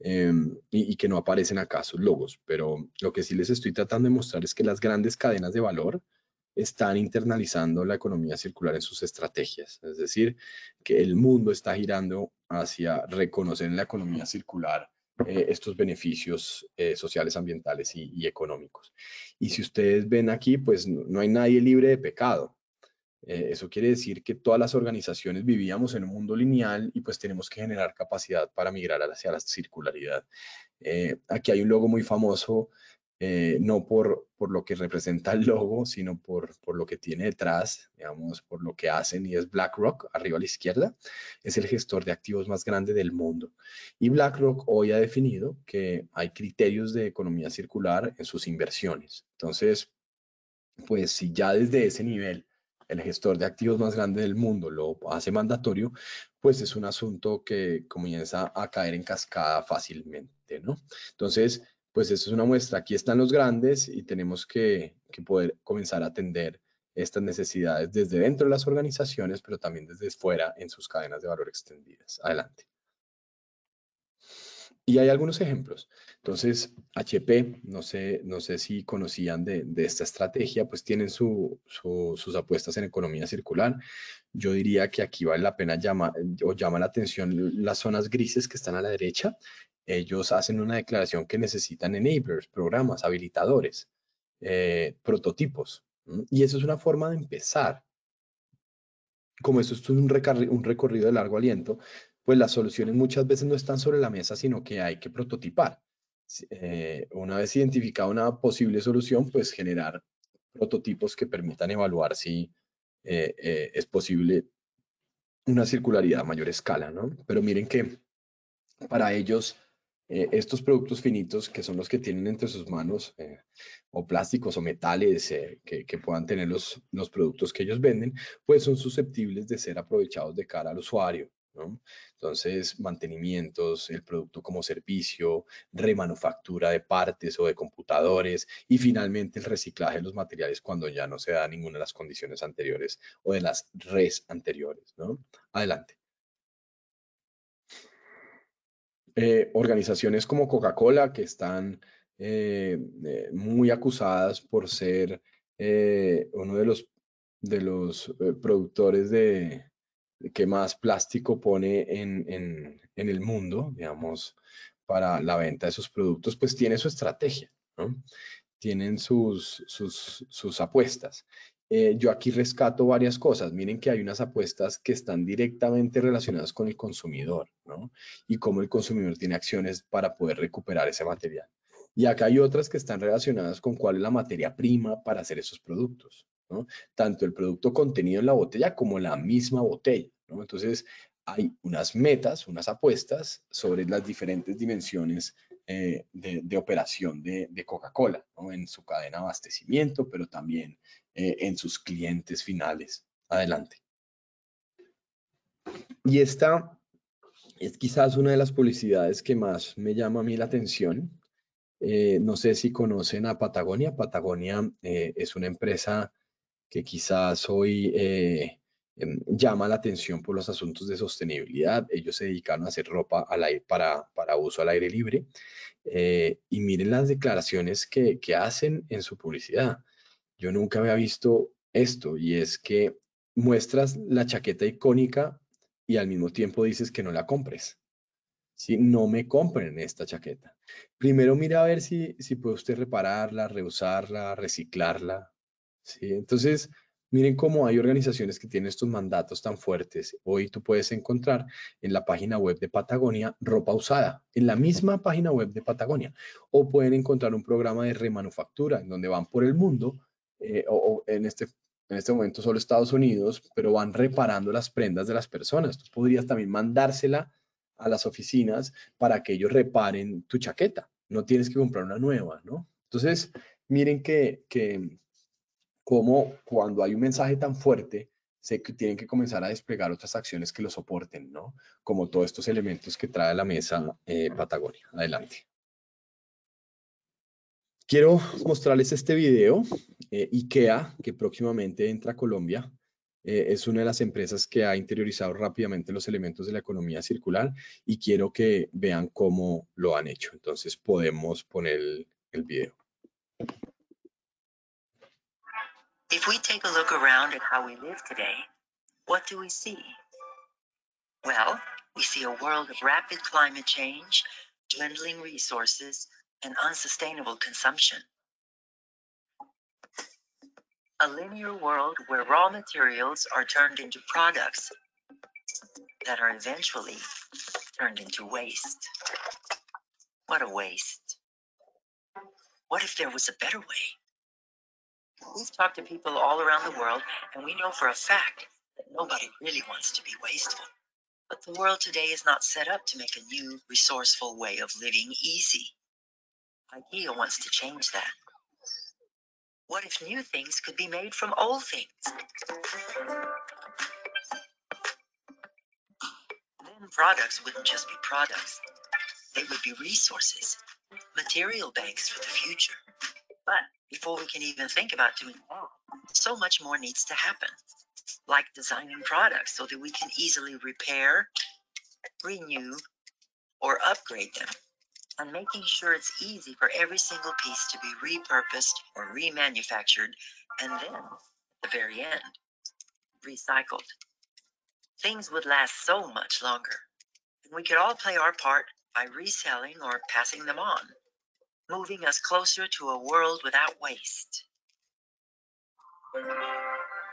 em, y que no aparecen acá sus logos, pero lo que sí les estoy tratando de mostrar es que las grandes cadenas de valor, están internalizando la economía circular en sus estrategias. Es decir, que el mundo está girando hacia reconocer en la economía circular eh, estos beneficios eh, sociales, ambientales y, económicos. Y si ustedes ven aquí, pues no, hay nadie libre de pecado. Eh, eso quiere decir que todas las organizaciones vivíamos en un mundo lineal y pues tenemos que generar capacidad para migrar hacia la circularidad. aquí hay un logo muy famoso eh, no por, por lo que representa el logo, sino por, por lo que tiene detrás, digamos, por lo que hacen, y es BlackRock, arriba a la izquierda, es el gestor de activos más grande del mundo. Y BlackRock hoy ha definido que hay criterios de economía circular en sus inversiones. Entonces, pues si ya desde ese nivel el gestor de activos más grande del mundo lo hace mandatorio, pues es un asunto que comienza a caer en cascada fácilmente, ¿no? Entonces, pues eso es una muestra. Aquí están los grandes y tenemos que, que poder comenzar a atender estas necesidades desde dentro de las organizaciones, pero también desde fuera en sus cadenas de valor extendidas. Adelante. Y hay algunos ejemplos. Entonces, HP, no sé, no sé si conocían de, esta estrategia, pues tienen sus apuestas en economía circular. Yo diría que aquí vale la pena llamar o llama la atención las zonas grises que están a la derecha. Ellos hacen una declaración que necesitan enablers, programas, habilitadores, eh, prototipos. Y eso es una forma de empezar. Como esto es un recorrido de largo aliento, pues las soluciones muchas veces no están sobre la mesa, sino que hay que prototipar. Eh, una vez identificada una posible solución, pues generar prototipos que permitan evaluar si eh, eh, es posible una circularidad a mayor escala, ¿no? Pero miren que para ellos estos productos finitos que son los que tienen entre sus manos o plásticos o metales que, que, puedan tener los, los productos que ellos venden, pues son susceptibles de ser aprovechados de cara al usuario. Entonces, mantenimientos, el producto como servicio, remanufactura de partes o de computadores y finalmente el reciclaje de los materiales cuando ya no se da ninguna de las condiciones anteriores o de las res anteriores. ¿no? Adelante. Eh, organizaciones como Coca-Cola que están eh, eh, muy acusadas por ser uno de los, de los productores de, que más plástico pone en, el mundo, digamos, para la venta de sus productos, pues tiene su estrategia, ¿no? tienen sus, apuestas. Eh, yo aquí rescato varias cosas. Miren que hay unas apuestas que están directamente relacionadas con el consumidor, ¿no? Y cómo el consumidor tiene acciones para poder recuperar ese material. Y acá hay otras que están relacionadas con cuál es la materia prima para hacer esos productos, tanto el producto contenido en la botella como la misma botella. Entonces, hay unas metas, unas apuestas sobre las diferentes dimensiones eh, de, operación de, Coca-Cola, en su cadena de abastecimiento, pero también eh, en sus clientes finales. Adelante. Y esta es quizás una de las publicidades que más me llama a mí la atención. Eh, no sé si conocen a Patagonia. Patagonia es una empresa que quizás hoy eh, em, llama la atención por los asuntos de sostenibilidad. Ellos se dedicaron a hacer ropa para, para uso al aire libre. Eh, y miren las declaraciones que, hacen en su publicidad. Yo nunca había visto esto y es que muestras la chaqueta icónica y al mismo tiempo dices que no la compres. si No me compren esta chaqueta. Primero mira a ver si, si puede usted repararla, reusarla, reciclarla, ¿sí? Entonces, miren cómo hay organizaciones que tienen estos mandatos tan fuertes. Hoy tú puedes encontrar en la página web de Patagonia ropa usada, en la misma página web de Patagonia. O pueden encontrar un programa de remanufactura en donde van por el mundo, eh, o, en este en este momento solo Estados Unidos, pero van reparando las prendas de las personas. Tú podrías también mandársela a las oficinas para que ellos reparen tu chaqueta. No tienes que comprar una nueva, ¿no? Entonces, miren que, que, cómo cuando hay un mensaje tan fuerte, se tienen que comenzar a desplegar otras acciones que lo soporten, ¿no? Como todos estos elementos que trae la mesa eh, Patagonia. Adelante. Quiero mostrarles este video. Eh, IKEA, que próximamente entra a Colombia, eh, es una de las empresas que ha interiorizado rápidamente los elementos de la economía circular y quiero que vean cómo lo han hecho. Entonces podemos poner el, el video. If we take a look around at how we live today, what do we see? Well, we see a world of rapid climate change, dwindling resources, and unsustainable consumption. A linear world where raw materials are turned into products that are eventually turned into waste. What a waste. What if there was a better way? We've talked to people all around the world, and we know for a fact that nobody really wants to be wasteful. But the world today is not set up to make a new, resourceful way of living easy. IKEA wants to change that. What if new things could be made from old things? Then products wouldn't just be products, they would be resources, material banks for the future. But before we can even think about doing more. So much more needs to happen, like designing products so that we can easily repair, renew, or upgrade them, and making sure it's easy for every single piece to be repurposed or remanufactured, and then at the very end, recycled. Things would last so much longer. And we could all play our part by reselling or passing them on moving us closer to a world without waste.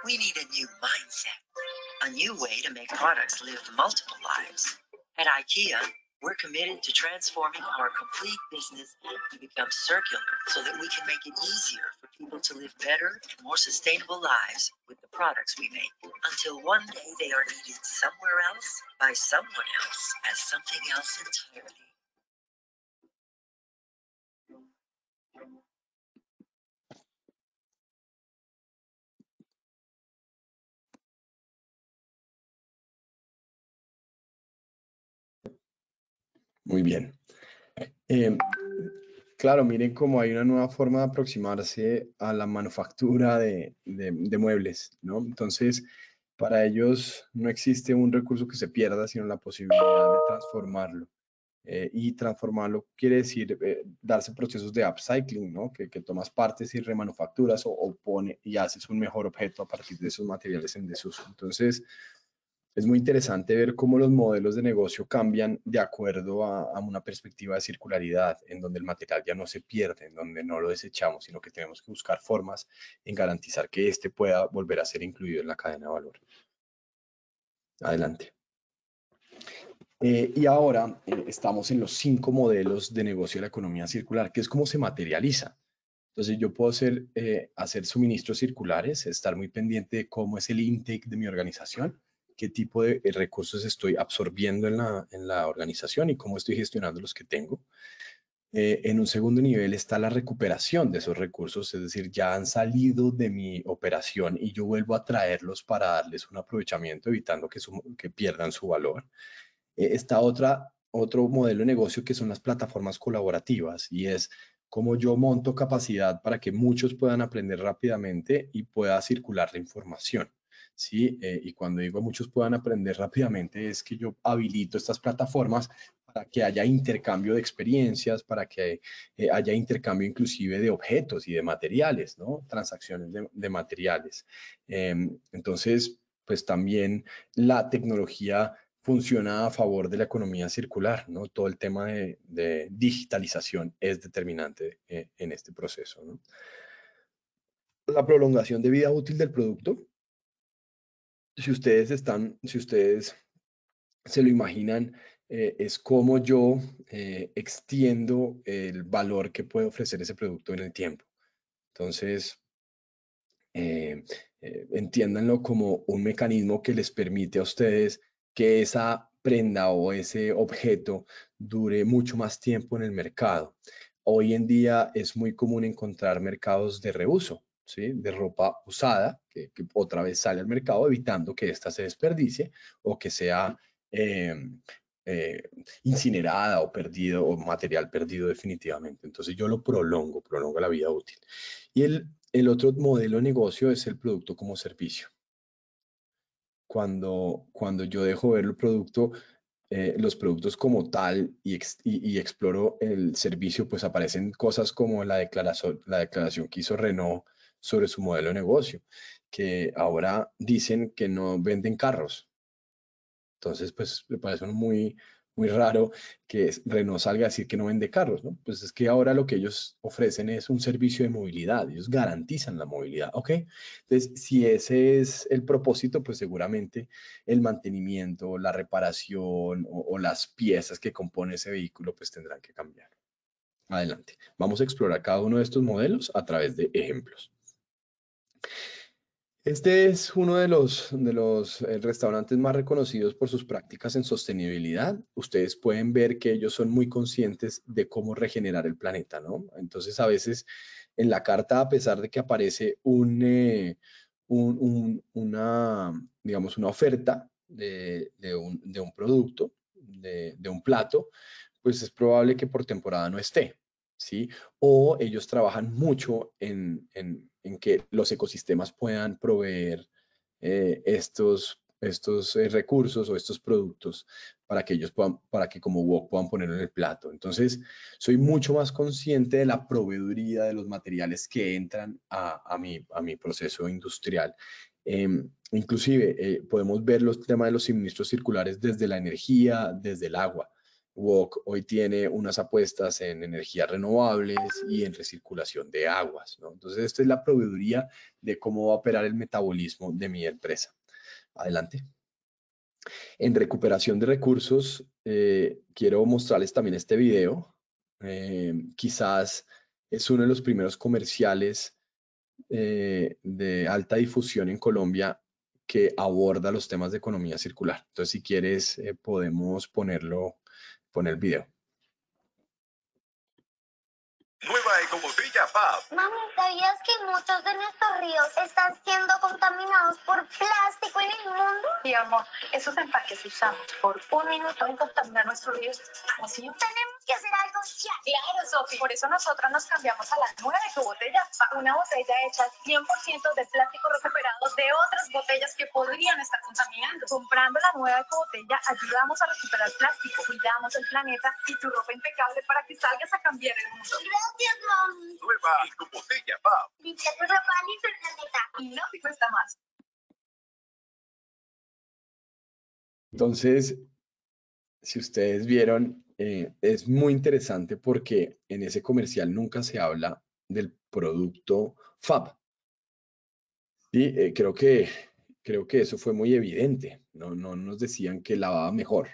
We need a new mindset, a new way to make products live multiple lives. At IKEA, we're committed to transforming our complete business to become circular so that we can make it easier for people to live better and more sustainable lives with the products we make until one day they are needed somewhere else by someone else as something else entirely. Muy bien. Em, claro, miren cómo hay una nueva forma de aproximarse a la manufactura de, muebles, ¿no? Entonces, para ellos no existe un recurso que se pierda, sino la posibilidad de transformarlo. Eh, y transformarlo quiere decir eh, darse procesos de upcycling, ¿no? Que, tomas partes y remanufacturas o, o, pone y haces un mejor objeto a partir de esos materiales en desuso. Entonces, es muy interesante ver cómo los modelos de negocio cambian de acuerdo a, una perspectiva de circularidad, en donde el material ya no se pierde, en donde no lo desechamos, sino que tenemos que buscar formas en garantizar que éste pueda volver a ser incluido en la cadena de valor. Adelante. Eh, y ahora eh, estamos en los cinco modelos de negocio de la economía circular, que es cómo se materializa. Entonces yo puedo hacer, eh, hacer suministros circulares, estar muy pendiente de cómo es el intake de mi organización, qué tipo de eh, recursos estoy absorbiendo en la, en la organización y cómo estoy gestionando los que tengo. Eh, en un segundo nivel está la recuperación de esos recursos, es decir, ya han salido de mi operación y yo vuelvo a traerlos para darles un aprovechamiento, evitando que, que pierdan su valor. Eh, está otra, otro modelo de negocio que son las plataformas colaborativas y es cómo yo monto capacidad para que muchos puedan aprender rápidamente y pueda circular la información. ¿sí? Eh, y cuando digo muchos puedan aprender rápidamente, es que yo habilito estas plataformas para que haya intercambio de experiencias, para que eh, haya intercambio inclusive de objetos y de materiales, ¿no? Transacciones de, materiales. Em, entonces, pues también la tecnología funciona a favor de la economía circular, ¿no? Todo el tema de, digitalización es determinante eh, en este proceso, La prolongación de vida útil del producto, si ustedes están, si ustedes se lo imaginan, eh, es como yo eh, extiendo el valor que puede ofrecer ese producto en el tiempo. Entonces, eh, entiéndanlo como un mecanismo que les permite a ustedes que esa prenda o ese objeto dure mucho más tiempo en el mercado. Hoy en día es muy común encontrar mercados de reuso de ropa usada que, otra vez sale al mercado, evitando que ésta se desperdicie o que sea eh, eh, incinerada o perdido o material perdido definitivamente. Entonces yo lo prolongo, prolongo la vida útil. Y el, otro modelo de negocio es el producto como servicio. Cuando, cuando yo dejo ver el producto, eh, los productos como tal y, y, y, exploro el servicio, pues aparecen cosas como la declaración, la declaración que hizo Renault sobre su modelo de negocio, que ahora dicen que no venden carros. Entonces, pues me parece muy, muy raro que Renault salga a decir que no vende carros, ¿no? Pues es que ahora lo que ellos ofrecen es un servicio de movilidad, ellos garantizan la movilidad, ¿ok? Entonces, si ese es el propósito, pues seguramente el mantenimiento, la reparación o, o las piezas que compone ese vehículo, pues tendrán que cambiar. Adelante, vamos a explorar cada uno de estos modelos a través de ejemplos. Este es uno de los, de los eh, restaurantes más reconocidos por sus prácticas en sostenibilidad. Ustedes pueden ver que ellos son muy conscientes de cómo regenerar el planeta, ¿no? Entonces, a veces en la carta, a pesar de que aparece eh, una, digamos, una oferta de, un, producto, de, un plato, pues es probable que por temporada no esté, ¿sí? O ellos trabajan mucho en en que los ecosistemas puedan proveer eh, estos, estos eh, recursos o estos productos para que ellos puedan, para que como WOC puedan poner en el plato. Entonces, soy mucho más consciente de la proveeduría de los materiales que entran a, mi, a mi proceso industrial. Em, inclusive, eh, podemos ver los temas de los suministros circulares desde la energía, desde el agua hoy tiene unas apuestas en energías renovables y en recirculación de aguas. ¿no? Entonces, esta es la proveeduría de cómo va a operar el metabolismo de mi empresa. Adelante. En recuperación de recursos, eh, quiero mostrarles también este video. Eh, quizás es uno de los primeros comerciales eh, de alta difusión en Colombia que aborda los temas de economía circular. Entonces, si quieres, podemos ponerlo Pon el video. Nueva ecomotilla Fab. Mami, ¿Sabías que muchos de nuestros ríos están siendo contaminados por plástico en el mundo? Sí, amor, esos empaques usamos por un minuto en contaminar nuestros ríos. Así pues tenemos que hacer algo ya. Claro, Sofi, por eso nosotros nos cambiamos a la nueva de botella, una botella hecha 100% de plástico recuperado de otras botellas que podrían estar contaminando. Comprando la nueva botella ayudamos a recuperar plástico, cuidamos el planeta y tu ropa impecable para que salgas a cambiar el mundo. Gracias, mamá. Entonces, si ustedes vieron, eh, es muy interesante porque en ese comercial nunca se habla del producto FAB. Y eh, creo, que, creo que eso fue muy evidente. No, no nos decían que lavaba mejor,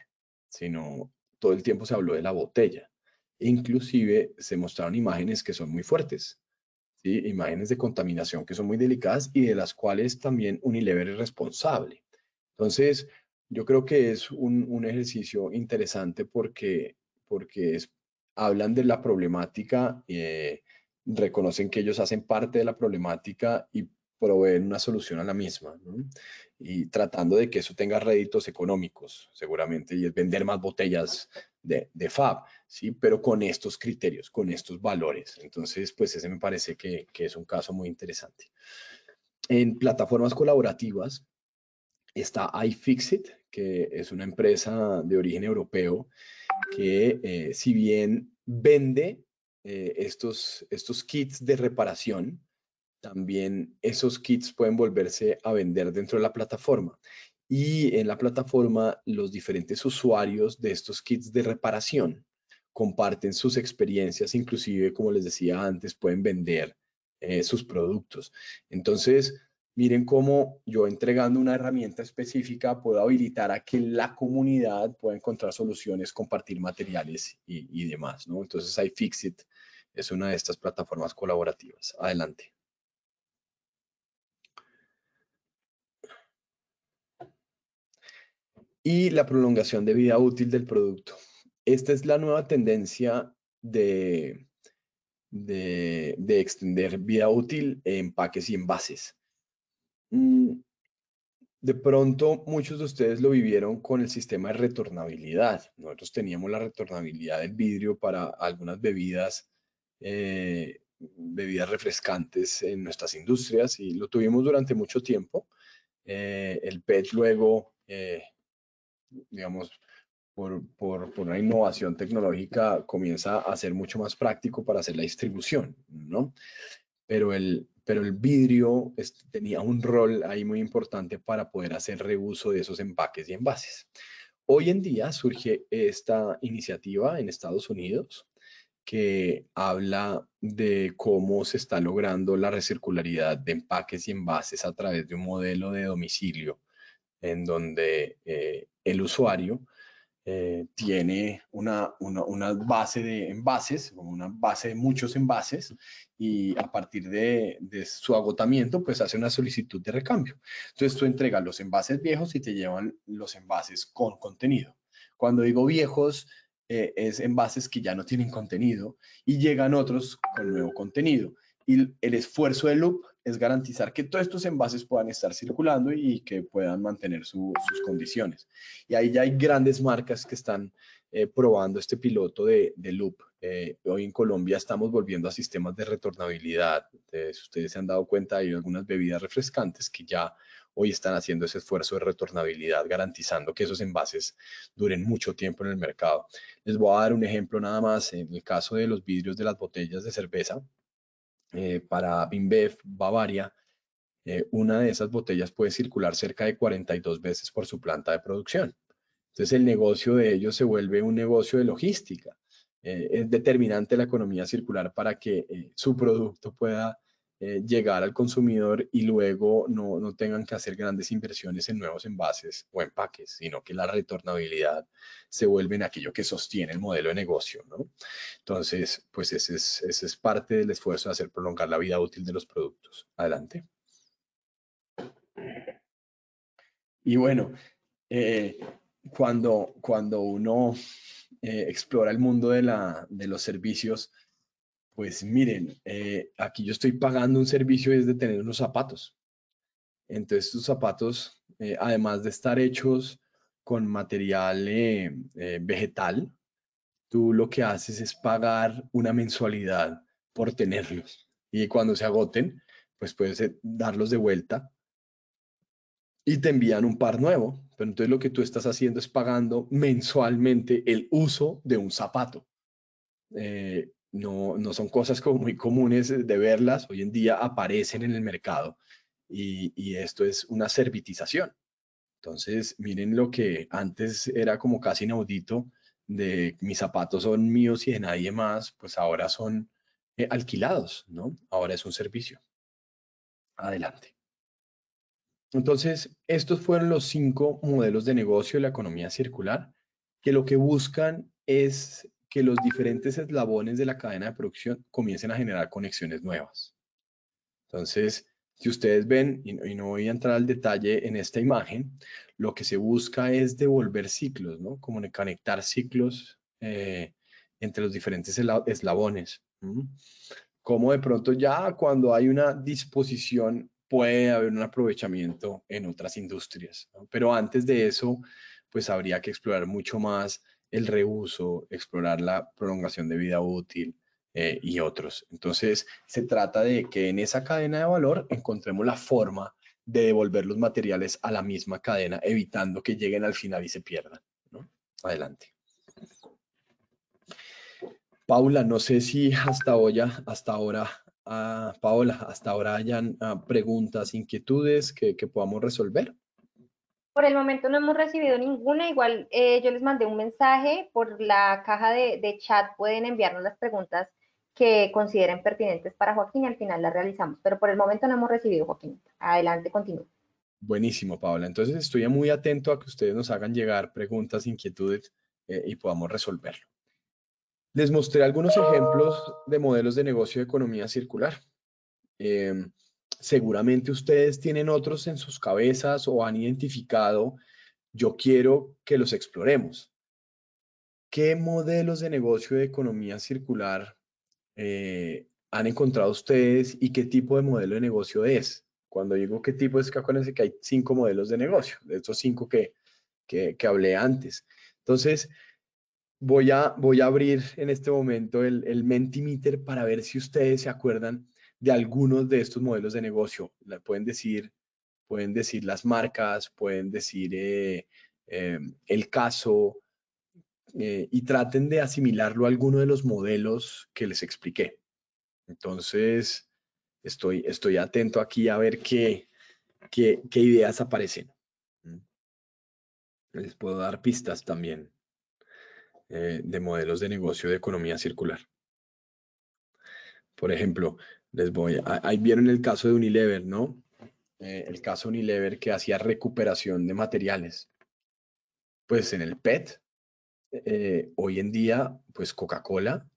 sino todo el tiempo se habló de la botella. E inclusive se mostraron imágenes que son muy fuertes, imágenes de contaminación que son muy delicadas y de las cuales también Unilever es responsable. Entonces, yo creo que es un, ejercicio interesante porque, porque hablan de la problemática, eh, reconocen que ellos hacen parte de la problemática y proveen una solución a la misma, y tratando de que eso tenga réditos económicos, seguramente, y es vender más botellas de, FAB, ¿sí? pero con estos criterios, con estos valores. Entonces, pues ese me parece que, es un caso muy interesante. En plataformas colaborativas está iFixit, que es una empresa de origen europeo que eh, si bien vende eh, estos, estos kits de reparación, también esos kits pueden volverse a vender dentro de la plataforma y en la plataforma los diferentes usuarios de estos kits de reparación comparten sus experiencias, inclusive, como les decía antes, pueden vender eh, sus productos. Entonces, miren cómo yo entregando una herramienta específica puedo habilitar a que la comunidad pueda encontrar soluciones, compartir materiales y, demás, ¿no? Entonces, iFixit es una de estas plataformas colaborativas. Adelante. y la prolongación de vida útil del producto. Esta es la nueva tendencia de, de, extender vida útil en empaques y envases. Mm, de pronto, muchos de ustedes lo vivieron con el sistema de retornabilidad. Nosotros teníamos la retornabilidad del vidrio para algunas bebidas, eh, bebidas refrescantes en nuestras industrias y lo tuvimos durante mucho tiempo. Eh, el PET luego eh, digamos, por, por, una innovación tecnológica comienza a ser mucho más práctico para hacer la distribución, ¿no? Pero el, pero el vidrio tenía un rol ahí muy importante para poder hacer reuso de esos empaques y envases. Hoy en día surge esta iniciativa en Estados Unidos que habla de cómo se está logrando la recircularidad de empaques y envases a través de un modelo de domicilio en donde eh, el usuario eh, tiene una, base de envases, una base de muchos envases, y a partir de, su agotamiento, pues hace una solicitud de recambio. Entonces tú entregas los envases viejos y te llevan los envases con contenido. Cuando digo viejos, eh, es envases que ya no tienen contenido y llegan otros con nuevo contenido. Y el esfuerzo de loop es garantizar que todos estos envases puedan estar circulando y que puedan mantener sus condiciones. Y ahí ya hay grandes marcas que están eh, probando este piloto de, loop. Eh, hoy en Colombia estamos volviendo a sistemas de retornabilidad. Eh, si ustedes se han dado cuenta, hay algunas bebidas refrescantes que ya hoy están haciendo ese esfuerzo de retornabilidad, garantizando que esos envases duren mucho tiempo en el mercado. Les voy a dar un ejemplo nada más. En el caso de los vidrios de las botellas de cerveza, eh, para BIMBEF Bavaria, eh, una de esas botellas puede circular cerca de 42 veces por su planta de producción. Entonces el negocio de ellos se vuelve un negocio de logística. Eh, es determinante la economía circular para que su producto pueda eh, llegar al consumidor y luego no, tengan que hacer grandes inversiones en nuevos envases o empaques, sino que la retornabilidad se vuelve en aquello que sostiene el modelo de negocio. Entonces, pues ese es, parte del esfuerzo de hacer prolongar la vida útil de los productos. Adelante. Y bueno, eh, cuando, cuando uno eh, explora el mundo de los servicios, pues miren, eh, aquí yo estoy pagando un servicio y es de tener unos zapatos. Entonces, tus zapatos, eh, además de estar hechos con material eh, vegetal, tú lo que haces es pagar una mensualidad por tenerlos. Y cuando se agoten, pues puedes darlos de vuelta y te envían un par nuevo. Pero entonces lo que tú estás haciendo es pagando mensualmente el uso de un zapato no, son cosas como muy comunes eh, de verlas, hoy en día aparecen en el mercado y, esto es una servitización. Entonces, miren lo que antes era como casi inaudito de mis zapatos son míos y de nadie más, pues ahora son eh, alquilados, ¿no? Ahora es un servicio. Adelante. Entonces, estos fueron los cinco modelos de negocio de la economía circular que lo que buscan es que los diferentes eslabones de la cadena de producción comiencen a generar conexiones nuevas. Entonces, si ustedes ven, y no voy a entrar al detalle en esta imagen, lo que se busca es devolver ciclos, ¿no? Como conectar ciclos eh, entre los diferentes eslabones. Como de pronto ya cuando hay una disposición puede haber un aprovechamiento en otras industrias. Pero antes de eso, pues habría que explorar mucho más el reuso, explorar la prolongación de vida útil eh, y otros. Entonces, se trata de que en esa cadena de valor encontremos la forma de devolver los materiales a la misma cadena, evitando que lleguen al final y se pierdan. Adelante. Paula, no sé si hasta hoy, hasta ahora, uh, hasta ahora hayan ah, preguntas, inquietudes que, que podamos resolver. Por el momento no hemos recibido ninguna, igual eh, yo les mandé un mensaje por la caja de, chat, pueden enviarnos las preguntas que consideren pertinentes para Joaquín y al final las realizamos, pero por el momento no hemos recibido, Joaquín. Adelante, continúe. Buenísimo, Paula. Entonces estoy muy atento a que ustedes nos hagan llegar preguntas, inquietudes eh, y podamos resolverlo. Les mostré algunos ejemplos de modelos de negocio de economía circular. Em, seguramente ustedes tienen otros en sus cabezas o han identificado, yo quiero que los exploremos. ¿Qué modelos de negocio de economía circular eh, han encontrado ustedes y qué tipo de modelo de negocio es? Cuando digo qué tipo es, que acuérdense que hay cinco modelos de negocio, de estos cinco que, hablé antes. Entonces, voy a, voy a abrir en este momento el, el Mentimeter para ver si ustedes se acuerdan de algunos de estos modelos de negocio. pueden decir, pueden decir las marcas, pueden decir eh, em, el caso eh, y traten de asimilarlo a alguno de los modelos que les expliqué. Entonces, estoy, estoy atento aquí a ver qué, qué, qué ideas aparecen. Les puedo dar pistas también eh, de modelos de negocio de economía circular. Por ejemplo, les voy. Ahí vieron el caso de Unilever, ¿no? Eh, el caso Unilever que hacía recuperación de materiales. Pues en el PET, eh, hoy en día, pues Coca-Cola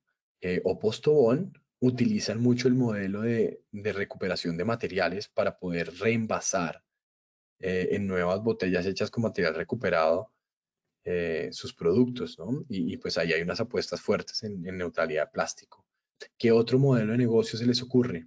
eh, o Postobón utilizan mucho el modelo de, recuperación de materiales para poder reenvasar en nuevas botellas hechas con material recuperado sus productos, ¿no? Y, pues ahí hay unas apuestas fuertes en, en neutralidad de plástico. ¿Qué otro modelo de negocio se les ocurre?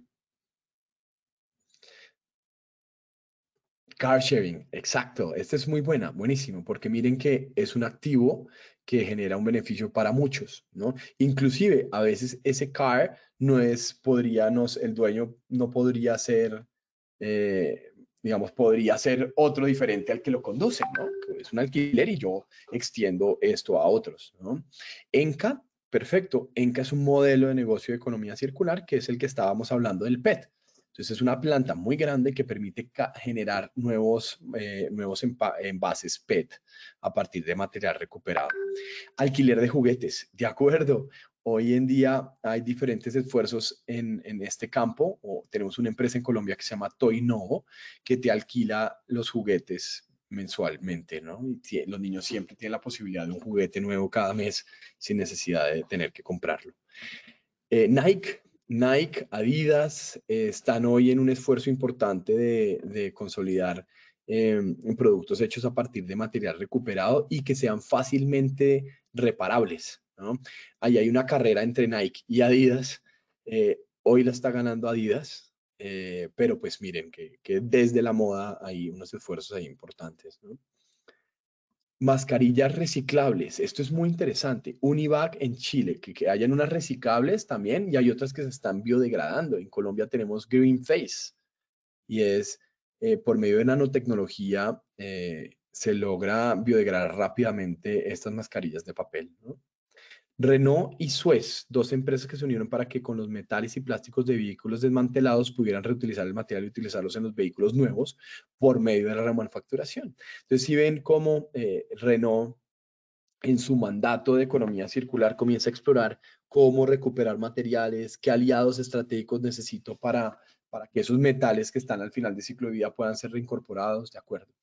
Car sharing, exacto. Esta es muy buena, buenísimo, porque miren que es un activo que genera un beneficio para muchos, ¿no? Inclusive, a veces ese car no es, podría, no, el dueño no podría ser, eh, digamos, podría ser otro diferente al que lo conduce, ¿no? Es un alquiler y yo extiendo esto a otros, ¿no? Enca Perfecto. Enca es un modelo de negocio de economía circular que es el que estábamos hablando del PET. Entonces es una planta muy grande que permite generar nuevos, eh, nuevos envases PET a partir de material recuperado. Alquiler de juguetes, de acuerdo. Hoy en día hay diferentes esfuerzos en, este campo. O tenemos una empresa en Colombia que se llama Toy que te alquila los juguetes mensualmente, ¿no? Y los niños siempre tienen la posibilidad de un juguete nuevo cada mes sin necesidad de tener que comprarlo. Eh, Nike, Nike, Adidas eh, están hoy en un esfuerzo importante de, consolidar em, productos hechos a partir de material recuperado y que sean fácilmente reparables. ¿no? Ahí hay una carrera entre Nike y Adidas. Eh, hoy la está ganando Adidas, eh, pero pues miren que, desde la moda hay unos esfuerzos ahí importantes. Mascarillas reciclables. Esto es muy interesante. Univac en Chile, que, hayan unas reciclables también y hay otras que se están biodegradando. En Colombia tenemos Green Face y es eh, por medio de nanotecnología eh, se logra biodegradar rápidamente estas mascarillas de papel. Renault y Suez, dos empresas que se unieron para que con los metales y plásticos de vehículos desmantelados pudieran reutilizar el material y utilizarlos en los vehículos nuevos por medio de la remanufacturación. Entonces, si ven cómo eh, Renault en su mandato de economía circular comienza a explorar cómo recuperar materiales, qué aliados estratégicos necesito para, para que esos metales que están al final de ciclo de vida puedan ser reincorporados, ¿de acuerdo?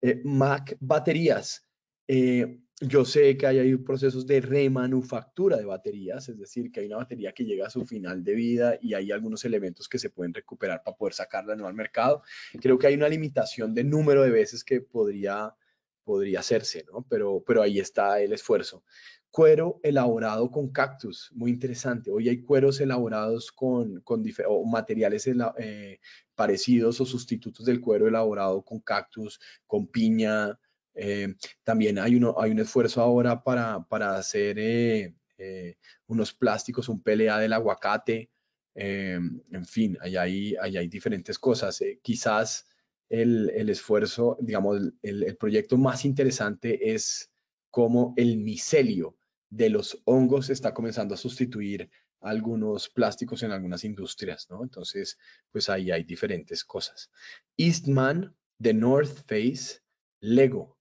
Eh, Mac Baterías. Eh, yo sé que hay, procesos de remanufactura de baterías, es decir, que hay una batería que llega a su final de vida y hay algunos elementos que se pueden recuperar para poder sacarla nuevo al mercado. Creo que hay una limitación de número de veces que podría, podría hacerse, ¿no? Pero, pero ahí está el esfuerzo. Cuero elaborado con cactus, muy interesante. Hoy hay cueros elaborados con, con materiales eh, parecidos o sustitutos del cuero elaborado con cactus, con piña, eh, también hay, hay un esfuerzo ahora para, hacer eh, eh, unos plásticos, un PLA del aguacate, em, en fin, ahí hay, ahí diferentes cosas. quizás el, esfuerzo, digamos, el, proyecto más interesante es cómo el micelio de los hongos está comenzando a sustituir algunos plásticos en algunas industrias, ¿no? Entonces, pues ahí hay diferentes cosas. Eastman, The North Face, Lego,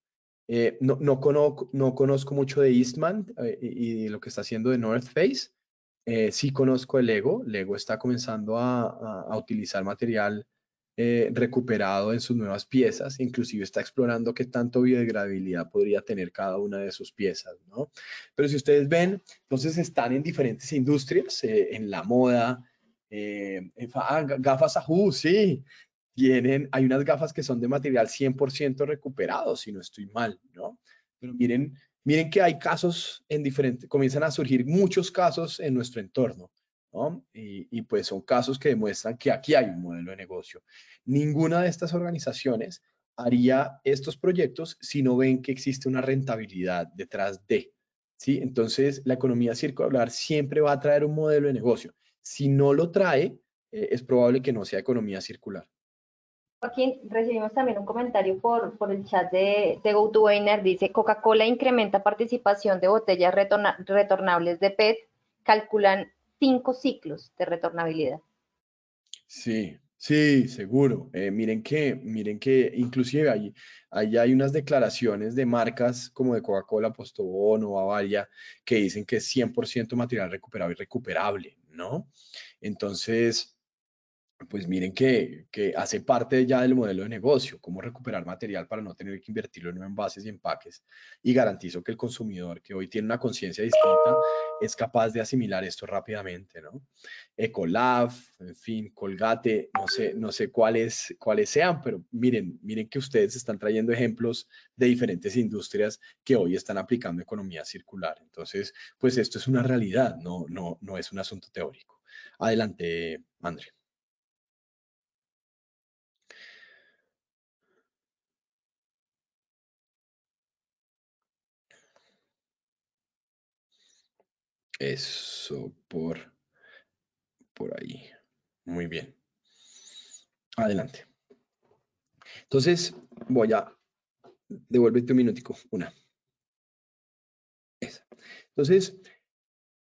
eh, no, no, conozco, no conozco mucho de Eastman eh, y, de lo que está haciendo de North Face. Eh, sí conozco el Lego. Lego está comenzando a, a, utilizar material recuperado en sus nuevas piezas. Inclusive está explorando qué tanto biodegradabilidad podría tener cada una de sus piezas. ¿no? Pero si ustedes ven, entonces están en diferentes industrias, en la moda, ah, gafas a sí, Vienen, hay unas gafas que son de material 100% recuperado, si no estoy mal, ¿no? Pero miren, miren que hay casos en diferentes, comienzan a surgir muchos casos en nuestro entorno, ¿no? Y, y pues son casos que demuestran que aquí hay un modelo de negocio. Ninguna de estas organizaciones haría estos proyectos si no ven que existe una rentabilidad detrás de. ¿sí? Entonces, la economía circular siempre va a traer un modelo de negocio. Si no lo trae, eh, es probable que no sea economía circular. Joaquín, recibimos también un comentario por, el chat de, de Dice, Coca-Cola incrementa participación de botellas retornables de PET. Calculan cinco ciclos de retornabilidad. Sí, sí, seguro. Eh, miren que, miren que inclusive ahí, hay unas declaraciones de marcas como de Coca-Cola, Postobón o Bavaria que dicen que es 100% material recuperado y recuperable, ¿no? Entonces pues miren que, hace parte ya del modelo de negocio, cómo recuperar material para no tener que invertirlo en envases y empaques. Y garantizo que el consumidor que hoy tiene una conciencia distinta es capaz de asimilar esto rápidamente, ¿no? Ecolab, en fin, Colgate, no sé, no sé cuáles, cuáles sean, pero miren, miren que ustedes están trayendo ejemplos de diferentes industrias que hoy están aplicando economía circular. Entonces, pues esto es una realidad, no, no, no es un asunto teórico. Adelante, André. Eso por, por ahí. Muy bien. Adelante. Entonces, voy a devuélvete un minuto, una. Esa. Entonces,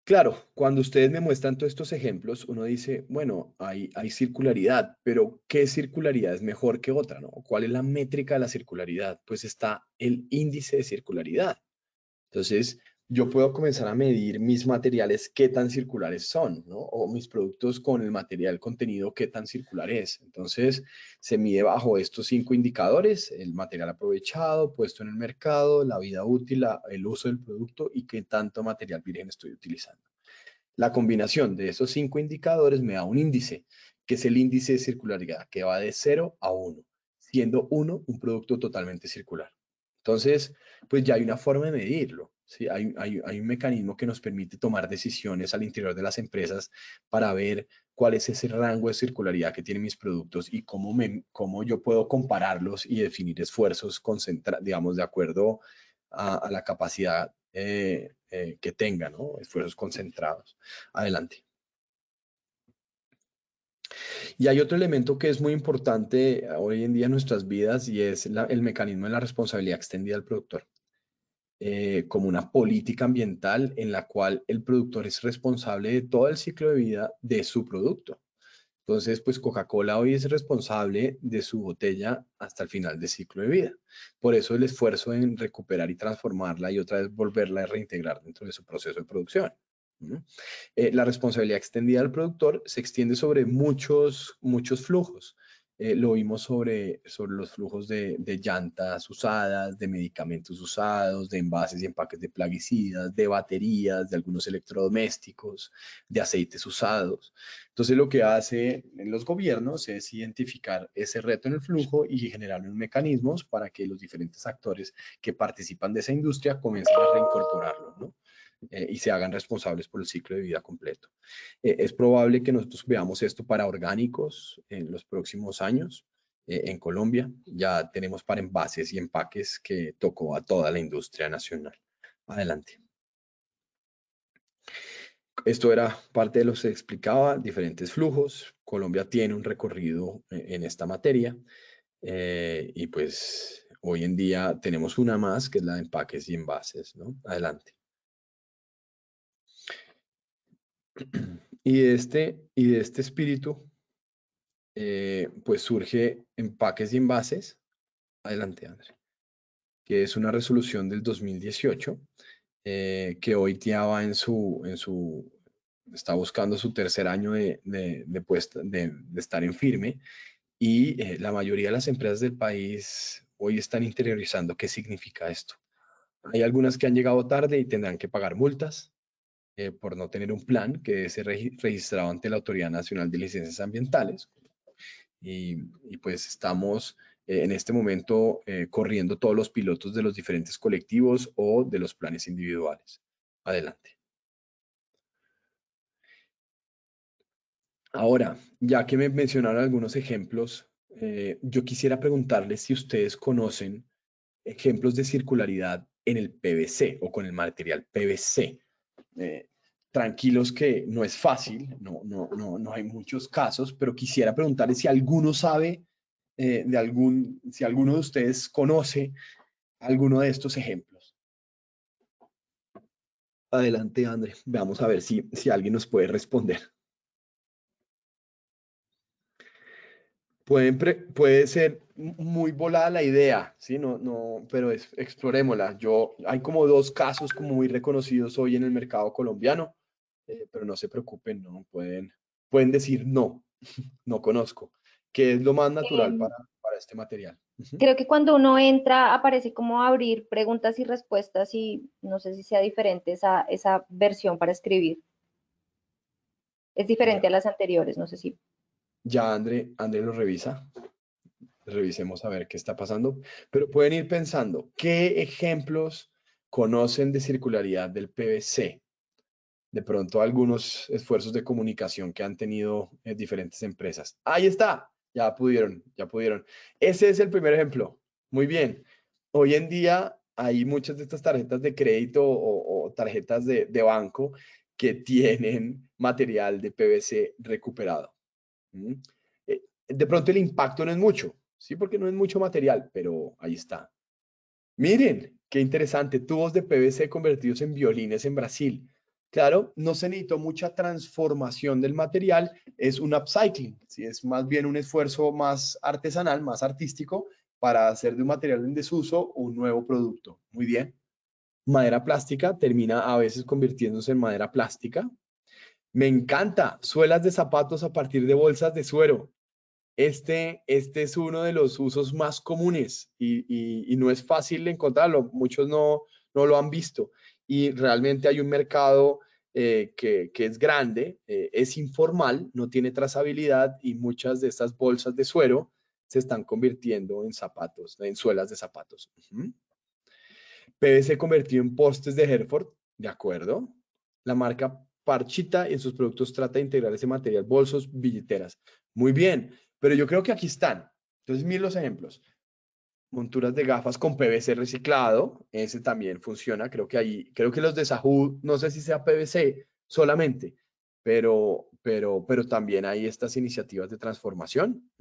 claro, cuando ustedes me muestran todos estos ejemplos, uno dice, bueno, hay, hay circularidad, pero ¿qué circularidad es mejor que otra? ¿no? ¿Cuál es la métrica de la circularidad? Pues está el índice de circularidad. Entonces, yo puedo comenzar a medir mis materiales, qué tan circulares son, O mis productos con el material contenido, qué tan circular es. Entonces, se mide bajo estos cinco indicadores, el material aprovechado, puesto en el mercado, la vida útil, el uso del producto y qué tanto material virgen estoy utilizando. La combinación de esos cinco indicadores me da un índice, que es el índice de circularidad, que va de 0 a 1, siendo 1 un producto totalmente circular. Entonces, pues ya hay una forma de medirlo hay, un mecanismo que nos permite tomar decisiones al interior de las empresas para ver cuál es ese rango de circularidad que tienen mis productos y cómo, yo puedo compararlos y definir esfuerzos, digamos, de acuerdo a, la capacidad eh, eh, que tenga, ¿no? Esfuerzos concentrados. Adelante. Y hay otro elemento que es muy importante hoy en día en nuestras vidas y es el mecanismo de la responsabilidad extendida al productor. Eh, como una política ambiental en la cual el productor es responsable de todo el ciclo de vida de su producto. Entonces, pues Coca-Cola hoy es responsable de su botella hasta el final del ciclo de vida. Por eso el esfuerzo en recuperar y transformarla y otra vez volverla a reintegrar dentro de su proceso de producción. Eh, la responsabilidad extendida al productor se extiende sobre muchos, muchos flujos. Eh, lo vimos sobre, sobre los flujos de, llantas usadas, de medicamentos usados, de envases y empaques de plaguicidas, de baterías, de algunos electrodomésticos, de aceites usados. Entonces lo que hace los gobiernos es identificar ese reto en el flujo y generar los mecanismos para que los diferentes actores que participan de esa industria comiencen a reincorporarlo. ¿no? Eh, y se hagan responsables por el ciclo de vida completo. Eh, es probable que nosotros veamos esto para orgánicos en los próximos años. Eh, en Colombia ya tenemos para envases y empaques que tocó a toda la industria nacional. Adelante. Esto era parte de lo que se explicaba, diferentes flujos. Colombia tiene un recorrido en esta materia y pues hoy en día tenemos una más que es la de empaques y envases. ¿no? Adelante. Y de este, y de este espíritu, eh, pues surge Empaques y Envases. Adelante, André. Que es una resolución del 2018 eh, que hoy TIA va en su, en su, está buscando su tercer año de, de, de, estar en firme y eh, la mayoría de las empresas del país hoy están interiorizando qué significa esto. Hay algunas que han llegado tarde y tendrán que pagar multas, eh, por no tener un plan que se registrado ante la Autoridad Nacional de Licencias Ambientales. Y, pues estamos eh, en este momento eh, corriendo todos los pilotos de los diferentes colectivos o de los planes individuales. Adelante. Ahora, ya que me mencionaron algunos ejemplos, yo quisiera preguntarles si ustedes conocen ejemplos de circularidad en el PVC o con el material PVC. Eh, tranquilos que no es fácil, no, no, no, hay muchos casos, pero quisiera preguntarle si alguno sabe eh, de algún, si alguno de ustedes conoce alguno de estos ejemplos. Adelante, André. Vamos a ver si, si alguien nos puede responder. puede ser muy volada la idea, ¿sí? No, no, pero es, explorémosla. Yo, hay como dos casos como muy reconocidos hoy en el mercado colombiano, eh, pero no se preocupen, no pueden, pueden decir no, no conozco, que es lo más natural em, para, este material. Creo que cuando uno entra aparece como abrir preguntas y respuestas y no sé si sea diferente esa, esa versión para escribir. Es diferente a las anteriores, no sé si ya André, André lo revisa. Revisemos a ver qué está pasando. Pero pueden ir pensando, ¿qué ejemplos conocen de circularidad del PVC? De pronto algunos esfuerzos de comunicación que han tenido eh, diferentes empresas. Ahí está, ya pudieron, ya pudieron. Ese es el primer ejemplo. Muy bien. Hoy en día hay muchas de estas tarjetas de crédito o, tarjetas de banco que tienen material de PVC recuperado. Eh, de pronto el impacto no es mucho, ¿sí? Porque no es mucho material, pero ahí está. Miren, qué interesante, tubos de PVC convertidos en violines en Brasil. Claro, no se necesitó mucha transformación del material, es un upcycling, ¿sí? es más bien un esfuerzo más artesanal, más artístico, para hacer de un material en desuso un nuevo producto. Muy bien. Madera plástica termina a veces convirtiéndose en madera plástica, me encanta, suelas de zapatos a partir de bolsas de suero. Este, este es uno de los usos más comunes y, no es fácil encontrarlo, muchos no, no lo han visto y realmente hay un mercado eh, que, es grande, eh, es informal, no tiene trazabilidad y muchas de estas bolsas de suero se están convirtiendo en zapatos, en suelas de zapatos. PVC convertido en postes de Hereford, de acuerdo. La marca Parchita en sus productos trata de integrar ese material, bolsos, billeteras. Muy bien, pero yo creo que aquí están. Entonces, miren los ejemplos. Monturas de gafas con PVC reciclado, ese también funciona. Creo que ahí, creo que los de Sajú, no sé si sea PVC solamente, pero, pero, pero también hay estas iniciativas de transformación.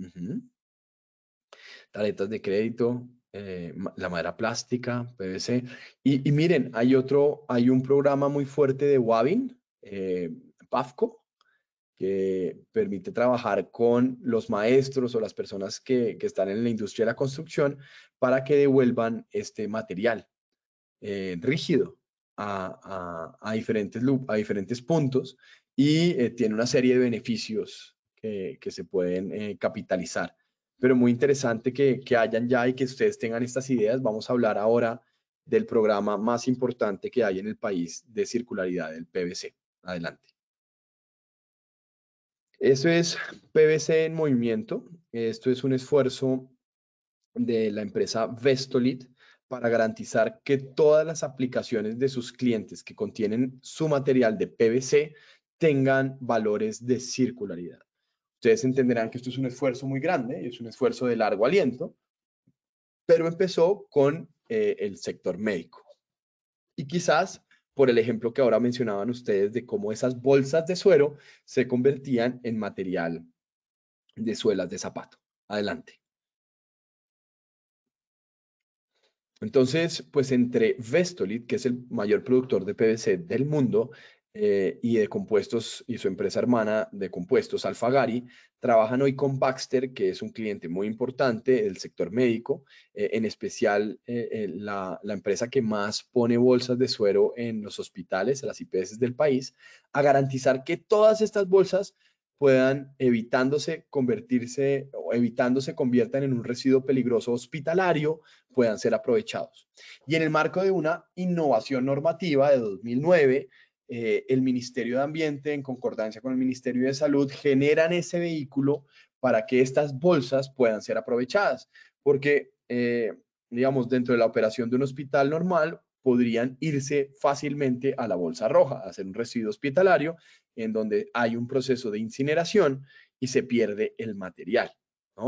Tarjetas de crédito, eh, la madera plástica, PVC. Y, miren, hay otro, hay un programa muy fuerte de Wabin. Eh, PAFCO, que permite trabajar con los maestros o las personas que, están en la industria de la construcción para que devuelvan este material eh, rígido a, diferentes, a diferentes puntos y eh, tiene una serie de beneficios que, se pueden capitalizar. Pero muy interesante que, que hayan ya y que ustedes tengan estas ideas. Vamos a hablar ahora del programa más importante que hay en el país de circularidad del PVC. Adelante. eso es PVC en movimiento. Esto es un esfuerzo de la empresa Vestolit para garantizar que todas las aplicaciones de sus clientes que contienen su material de PVC tengan valores de circularidad. Ustedes entenderán que esto es un esfuerzo muy grande, y es un esfuerzo de largo aliento, pero empezó con eh, el sector médico. Y quizás por el ejemplo que ahora mencionaban ustedes de cómo esas bolsas de suero se convertían en material de suelas de zapato. Adelante. Entonces, pues entre Vestolit, que es el mayor productor de PVC del mundo, eh, y de compuestos y su empresa hermana de compuestos Alfagari trabajan hoy con Baxter, que es un cliente muy importante del sector médico, eh, en especial eh, la, empresa que más pone bolsas de suero en los hospitales, las IPS del país, a garantizar que todas estas bolsas puedan evitándose convertirse o evitándose conviertan en un residuo peligroso hospitalario, puedan ser aprovechados. Y en el marco de una innovación normativa de 2009, eh, el Ministerio de Ambiente, en concordancia con el Ministerio de Salud, generan ese vehículo para que estas bolsas puedan ser aprovechadas, porque, eh, digamos, dentro de la operación de un hospital normal, podrían irse fácilmente a la bolsa roja, a hacer un residuo hospitalario, en donde hay un proceso de incineración y se pierde el material.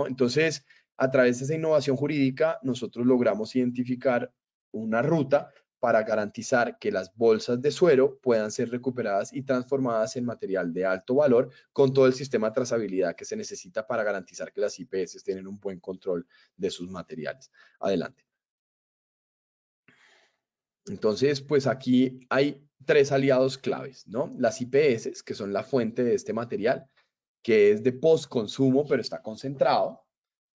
Entonces, a través de esa innovación jurídica, nosotros logramos identificar una ruta para garantizar que las bolsas de suero puedan ser recuperadas y transformadas en material de alto valor con todo el sistema de trazabilidad que se necesita para garantizar que las IPS tienen un buen control de sus materiales. Adelante. Entonces, pues aquí hay tres aliados claves, ¿no? Las IPS, que son la fuente de este material, que es de post-consumo, pero está concentrado,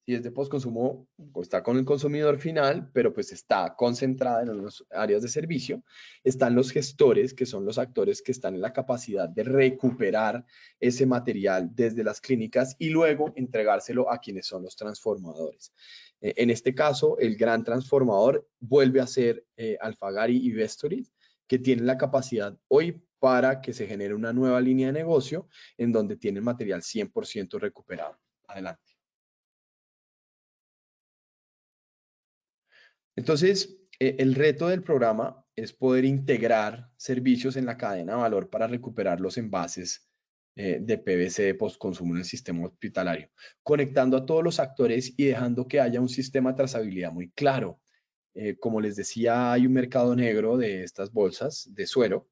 y es de postconsumo, está con el consumidor final, pero pues está concentrada en los áreas de servicio. Están los gestores, que son los actores que están en la capacidad de recuperar ese material desde las clínicas y luego entregárselo a quienes son los transformadores. Eh, en este caso, el gran transformador vuelve a ser eh, Alfagari y Vestoris, que tienen la capacidad hoy para que se genere una nueva línea de negocio en donde tienen material 100% recuperado. Adelante. Entonces, eh, el reto del programa es poder integrar servicios en la cadena de valor para recuperar los envases eh, de PVC de postconsumo en el sistema hospitalario, conectando a todos los actores y dejando que haya un sistema de trazabilidad muy claro. Eh, como les decía, hay un mercado negro de estas bolsas de suero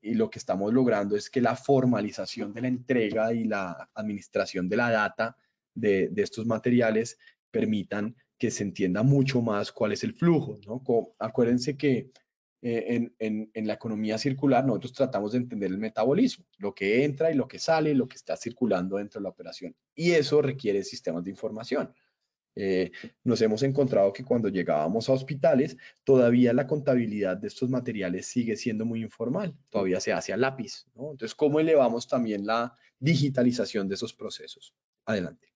y lo que estamos logrando es que la formalización de la entrega y la administración de la data de estos materiales permitan que se entienda mucho más cuál es el flujo. ¿no? Acuérdense que eh, en, en, en, la economía circular nosotros tratamos de entender el metabolismo, lo que entra y lo que sale, lo que está circulando dentro de la operación. Y eso requiere sistemas de información. Eh, nos hemos encontrado que cuando llegábamos a hospitales, todavía la contabilidad de estos materiales sigue siendo muy informal, todavía se hace a lápiz. ¿no? Entonces, ¿cómo elevamos también la digitalización de esos procesos? Adelante.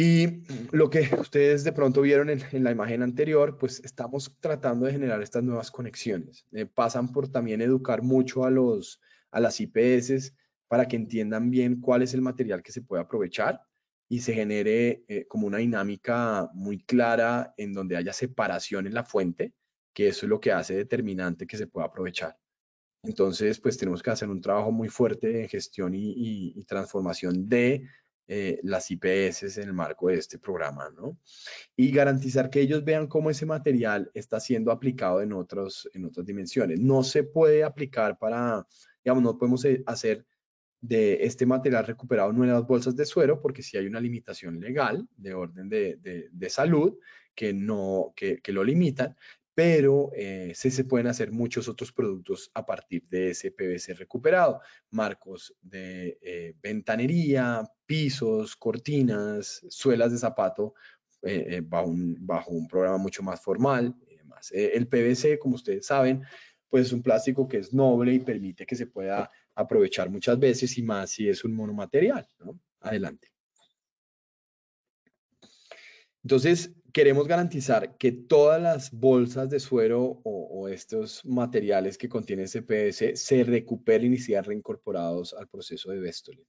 Y lo que ustedes de pronto vieron en, la imagen anterior, pues estamos tratando de generar estas nuevas conexiones. Eh, pasan por también educar mucho a, los, a las IPS para que entiendan bien cuál es el material que se puede aprovechar y se genere eh, como una dinámica muy clara en donde haya separación en la fuente, que eso es lo que hace determinante que se pueda aprovechar. Entonces, pues tenemos que hacer un trabajo muy fuerte en gestión y transformación de eh, las IPS en el marco de este programa, ¿no? Y garantizar que ellos vean cómo ese material está siendo aplicado en, otros, en otras dimensiones. No se puede aplicar para, digamos, no podemos eh, hacer de este material recuperado nuevas bolsas de suero porque si hay una limitación legal de orden de, de, de salud que, no, que, que, lo limitan pero eh, sí se pueden hacer muchos otros productos a partir de ese PVC recuperado, marcos de eh, ventanería, pisos, cortinas, suelas de zapato eh, bajo, un, programa mucho más formal y e, el PVC, como ustedes saben, pues es un plástico que es noble y permite que se pueda aprovechar muchas veces y más si es un monomaterial. Adelante. Entonces, queremos garantizar que todas las bolsas de suero o, estos materiales que contienen CPS se recuperen y sean reincorporados al proceso de Vestolin.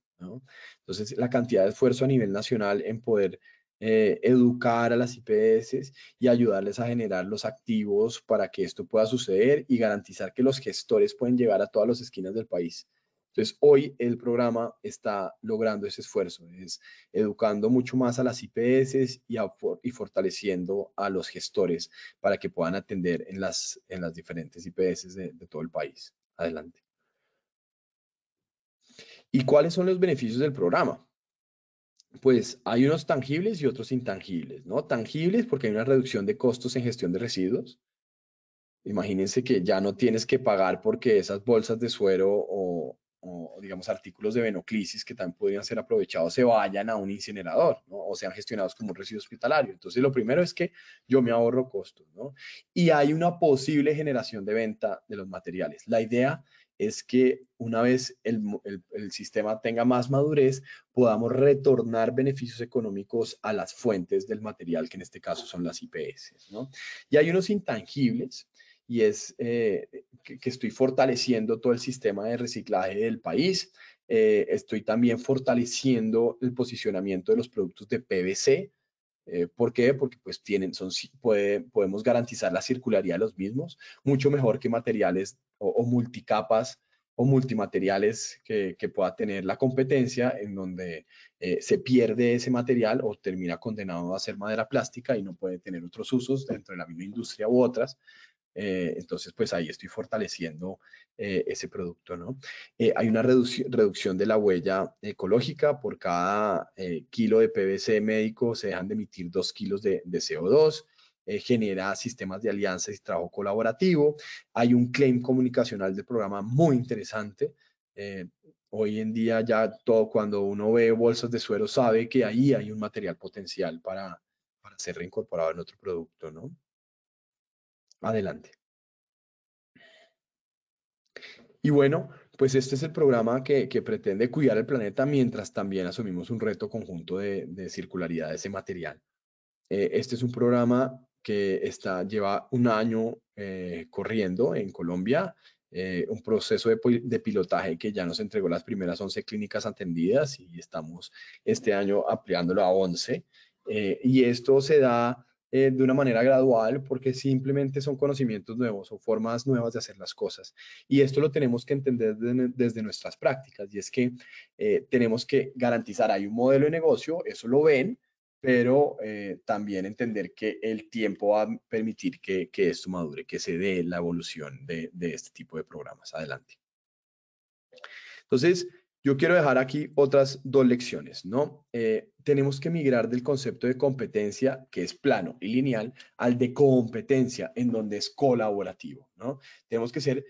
Entonces, la cantidad de esfuerzo a nivel nacional en poder eh, educar a las IPS y ayudarles a generar los activos para que esto pueda suceder y garantizar que los gestores pueden llegar a todas las esquinas del país. Entonces, hoy el programa está logrando ese esfuerzo, es educando mucho más a las IPS y, y fortaleciendo a los gestores para que puedan atender en las, en las diferentes IPS de, de todo el país. Adelante. ¿Y cuáles son los beneficios del programa? Pues hay unos tangibles y otros intangibles, ¿no? Tangibles porque hay una reducción de costos en gestión de residuos. Imagínense que ya no tienes que pagar porque esas bolsas de suero o, o digamos artículos de venoclisis que también podrían ser aprovechados se vayan a un incinerador o sean gestionados como un residuo hospitalario. Entonces lo primero es que yo me ahorro costos y hay una posible generación de venta de los materiales. La idea es que una vez el, sistema tenga más madurez, podamos retornar beneficios económicos a las fuentes del material, que en este caso son las IPS. ¿no? Y hay unos intangibles y es eh, que, estoy fortaleciendo todo el sistema de reciclaje del país. Eh, estoy también fortaleciendo el posicionamiento de los productos de PVC. Eh, ¿Por qué? Porque pues tienen, son, puede, podemos garantizar la circularidad de los mismos mucho mejor que materiales o, multicapas o multimateriales que, pueda tener la competencia en donde se pierde ese material o termina condenado a ser madera plástica y no puede tener otros usos dentro de la misma industria u otras. Eh, entonces, pues ahí estoy fortaleciendo eh, ese producto, ¿no? Eh, hay una reducción de la huella ecológica. Por cada kilo de PVC médico se dejan de emitir dos kilos de, CO2. genera sistemas de alianza y trabajo colaborativo. Hay un claim comunicacional del programa muy interesante. Hoy en día ya todo, cuando uno ve bolsas de suero, sabe que ahí hay un material potencial para, para ser reincorporado en otro producto, ¿no? Adelante. Y bueno, pues este es el programa que, pretende cuidar el planeta mientras también asumimos un reto conjunto de, circularidad de ese material. Eh, este es un programa que está, lleva un año eh, corriendo en Colombia, eh, un proceso de, de, pilotaje que ya nos entregó las primeras 11 clínicas atendidas y estamos este año ampliándolo a 11. y esto se da eh, de una manera gradual porque simplemente son conocimientos nuevos o formas nuevas de hacer las cosas. Y esto lo tenemos que entender desde nuestras prácticas y es que eh, tenemos que garantizar, hay un modelo de negocio, eso lo ven, pero eh, también entender que el tiempo va a permitir que, que esto madure, que se dé la evolución de, de este tipo de programas. Adelante. Entonces, yo quiero dejar aquí otras dos lecciones, ¿no? Eh, tenemos que migrar del concepto de competencia, que es plano y lineal, al de competencia, en donde es colaborativo, ¿no? Tenemos que ser,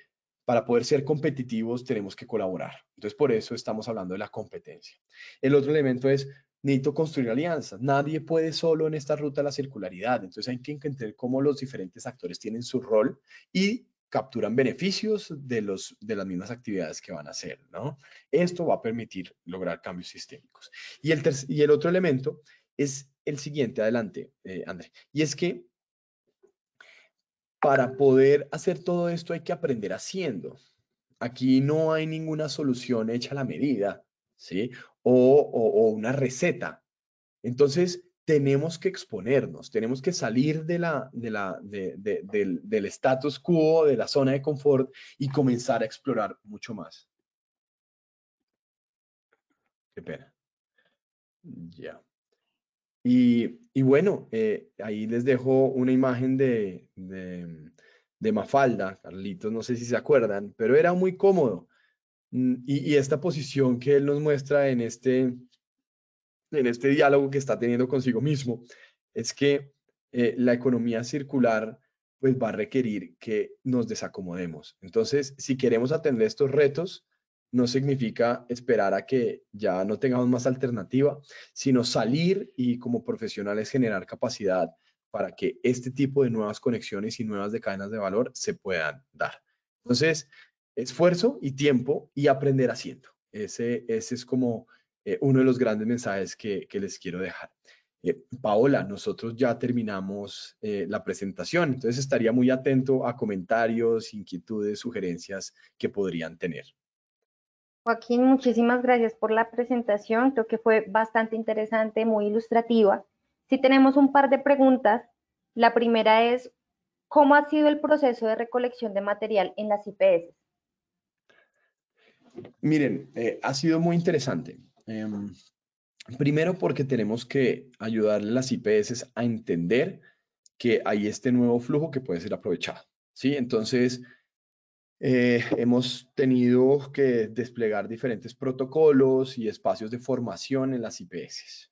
para poder ser competitivos, tenemos que colaborar. Entonces, por eso estamos hablando de la competencia. El otro elemento es, necesito construir alianzas. Nadie puede solo en esta ruta la circularidad. Entonces, hay que entender cómo los diferentes actores tienen su rol y capturan beneficios de, los, de las mismas actividades que van a hacer, ¿no? Esto va a permitir lograr cambios sistémicos. Y el, y el otro elemento es el siguiente, adelante, eh, André, y es que para poder hacer todo esto hay que aprender haciendo. Aquí no hay ninguna solución hecha a la medida, ¿sí? O, o, o una receta. Entonces, tenemos que exponernos, tenemos que salir de la, de la, de, del, del status quo, de la zona de confort y comenzar a explorar mucho más. Qué pena. Ya. Y, y bueno, eh, ahí les dejo una imagen de, de, de, Mafalda, Carlitos, no sé si se acuerdan, pero era muy cómodo. Mm, y, y esta posición que él nos muestra en este, en este diálogo que está teniendo consigo mismo es que eh, la economía circular pues va a requerir que nos desacomodemos. Entonces, si queremos atender estos retos, no significa esperar a que ya no tengamos más alternativa, sino salir y como profesionales generar capacidad para que este tipo de nuevas conexiones y nuevas cadenas de valor se puedan dar. Entonces, esfuerzo y tiempo y aprender haciendo. Ese, ese es como eh, uno de los grandes mensajes que, les quiero dejar. Eh, Paola, nosotros ya terminamos eh, la presentación, entonces estaría muy atento a comentarios, inquietudes, sugerencias que podrían tener. Joaquín, muchísimas gracias por la presentación, creo que fue bastante interesante, muy ilustrativa. Si tenemos un par de preguntas. La primera es, ¿cómo ha sido el proceso de recolección de material en las IPS? Miren, ha sido muy interesante. Em, primero porque tenemos que ayudar a las IPS a entender que hay este nuevo flujo que puede ser aprovechado. ¿sí? Entonces, eh, hemos tenido que desplegar diferentes protocolos y espacios de formación en las IPS.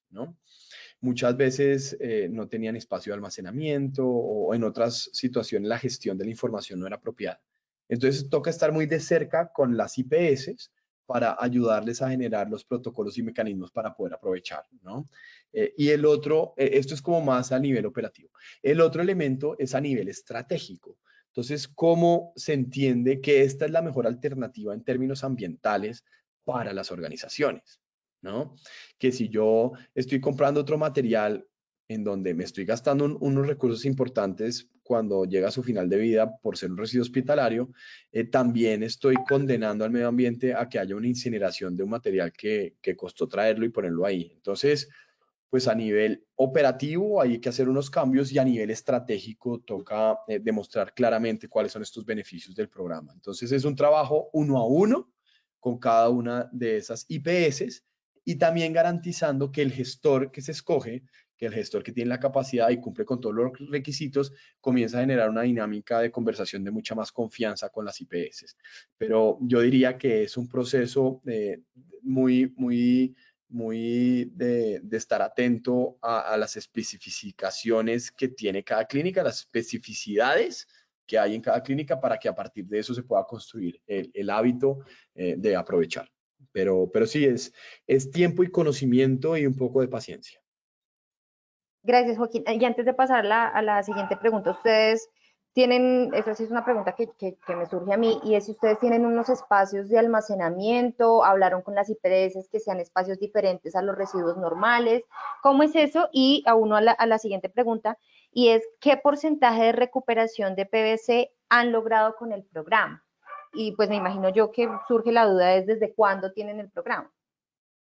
Muchas veces eh, no tenían espacio de almacenamiento o en otras situaciones la gestión de la información no era apropiada. Entonces, toca estar muy de cerca con las IPS para ayudarles a generar los protocolos y mecanismos para poder aprovechar, ¿no? Eh, y el otro, eh, esto es como más a nivel operativo. El otro elemento es a nivel estratégico. Entonces, ¿cómo se entiende que esta es la mejor alternativa en términos ambientales para las organizaciones? ¿No? Que si yo estoy comprando otro material en donde me estoy gastando unos recursos importantes cuando llega a su final de vida por ser un residuo hospitalario, eh, también estoy condenando al medio ambiente a que haya una incineración de un material que, costó traerlo y ponerlo ahí. Entonces, pues a nivel operativo hay que hacer unos cambios y a nivel estratégico toca eh, demostrar claramente cuáles son estos beneficios del programa. Entonces es un trabajo uno a uno con cada una de esas IPS y también garantizando que el gestor que se escoge que el gestor que tiene la capacidad y cumple con todos los requisitos, comienza a generar una dinámica de conversación de mucha más confianza con las IPS. Pero yo diría que es un proceso eh, muy, muy muy de, estar atento a, las especificaciones que tiene cada clínica, las especificidades que hay en cada clínica para que a partir de eso se pueda construir el, hábito eh, de aprovechar. Pero, pero sí, es, es tiempo y conocimiento y un poco de paciencia. Gracias, Joaquín. Y antes de pasar a la siguiente pregunta, ustedes tienen, eso sí es una pregunta que, me surge a mí, y es si ustedes tienen unos espacios de almacenamiento, hablaron con las IPS que sean espacios diferentes a los residuos normales, ¿cómo es eso? Y a uno a la siguiente pregunta, y es ¿qué porcentaje de recuperación de PVC han logrado con el programa? Y pues me imagino yo que surge la duda es desde cuándo tienen el programa.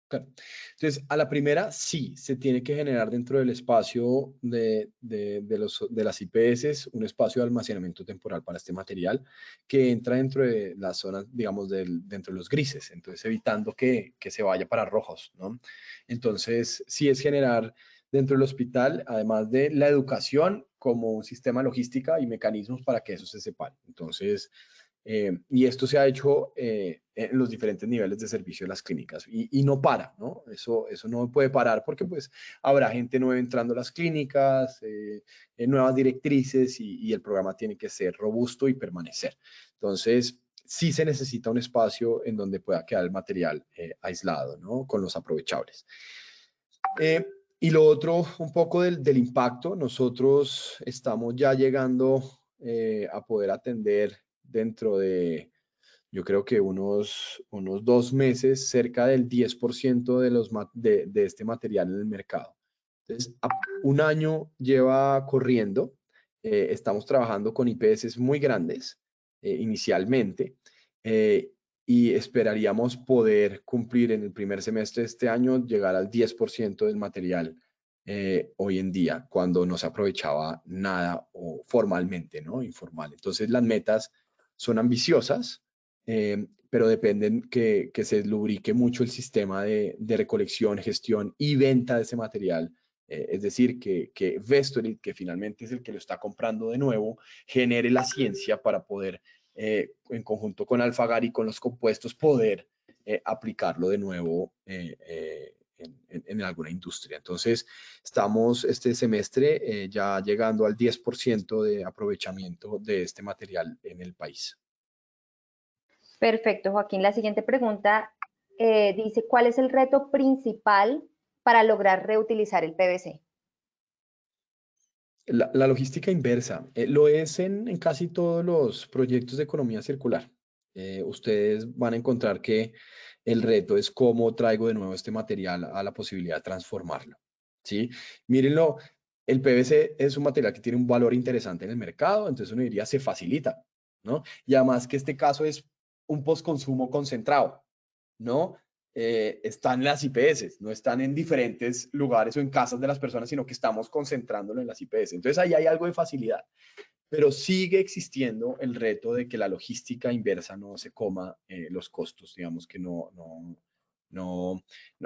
Claro. Entonces, a la primera, sí, se tiene que generar dentro del espacio de, de, los, de las IPS un espacio de almacenamiento temporal para este material que entra dentro de las zonas, digamos, del, dentro de los grises, entonces evitando que, que se vaya para rojos, ¿no? Entonces, sí es generar dentro del hospital, además de la educación como un sistema logística y mecanismos para que eso se separe. Entonces, eh, y esto se ha hecho eh, en los diferentes niveles de servicio de las clínicas y, no para, ¿no? Eso, eso no puede parar porque pues habrá gente nueva entrando a las clínicas, eh, nuevas directrices y, el programa tiene que ser robusto y permanecer. Entonces, sí se necesita un espacio en donde pueda quedar el material aislado, ¿no? Con los aprovechables. y lo otro, un poco del, del impacto, nosotros estamos ya llegando a poder atender dentro de, yo creo que unos, unos dos meses, cerca del 10% de, los, de, de este material en el mercado. Entonces, un año lleva corriendo. Eh, estamos trabajando con IPS muy grandes eh, inicialmente eh, y esperaríamos poder cumplir en el primer semestre de este año, llegar al 10% del material hoy en día, cuando no se aprovechaba nada o formalmente, ¿no? Informal. Entonces, las metas son ambiciosas, eh, pero dependen que, que, se lubrique mucho el sistema de, recolección, gestión y venta de ese material. Eh, es decir, que, que que finalmente es el que lo está comprando de nuevo, genere la ciencia para poder, eh, en conjunto con Alfagar y con los compuestos, poder aplicarlo de nuevo en, alguna industria. Entonces, estamos este semestre eh, ya llegando al 10% de aprovechamiento de este material en el país. Perfecto, Joaquín. La siguiente pregunta eh, dice, ¿cuál es el reto principal para lograr reutilizar el PVC? La, logística inversa. Eh, lo es en, casi todos los proyectos de economía circular. ustedes van a encontrar que el reto es cómo traigo de nuevo este material a la posibilidad de transformarlo. ¿sí? Mírenlo, el PVC es un material que tiene un valor interesante en el mercado, entonces uno diría se facilita, ¿no? Y además que este caso es un postconsumo concentrado, ¿no? Eh, están las IPS, no están en diferentes lugares o en casas de las personas, sino que estamos concentrándolo en las IPS. Entonces ahí hay algo de facilidad pero sigue existiendo el reto de que la logística inversa no se coma eh, los costos, digamos que no, no, no,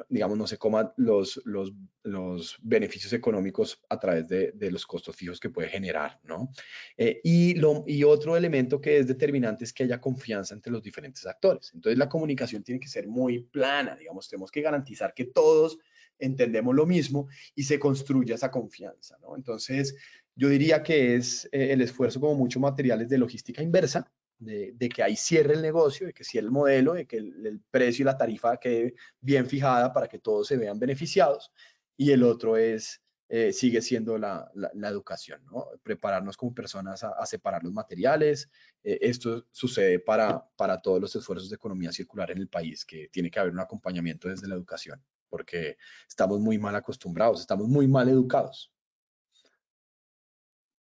digamos, no se coman los, los, los, beneficios económicos a través de, los costos fijos que puede generar, ¿no? Eh, y, lo, y otro elemento que es determinante es que haya confianza entre los diferentes actores. Entonces, la comunicación tiene que ser muy plana, digamos, tenemos que garantizar que todos entendemos lo mismo y se construya esa confianza, ¿no? Entonces, yo diría que es eh, el esfuerzo como mucho materiales de logística inversa, de, que ahí cierre el negocio, de que cierre el modelo, de que el, precio y la tarifa quede bien fijada para que todos se vean beneficiados. Y el otro es, eh, sigue siendo la, educación, ¿no? Prepararnos como personas a, separar los materiales. Eh, esto sucede para, para todos los esfuerzos de economía circular en el país, que tiene que haber un acompañamiento desde la educación, porque estamos muy mal acostumbrados, estamos muy mal educados.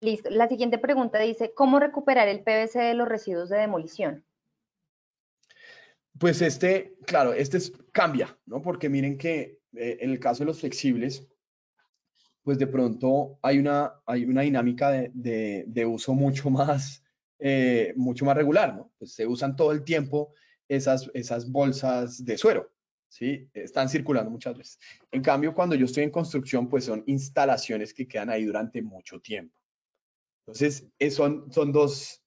Listo. La siguiente pregunta dice, ¿cómo recuperar el PVC de los residuos de demolición? Pues este, claro, este cambia, ¿no? Porque miren que eh, en el caso de los flexibles, pues de pronto hay una, hay una dinámica de, uso mucho más, eh, mucho más regular, ¿no? Pues se usan todo el tiempo esas, esas bolsas de suero, ¿sí? Están circulando muchas veces. En cambio, cuando yo estoy en construcción, pues son instalaciones que quedan ahí durante mucho tiempo. Entonces, eh, son, son dos,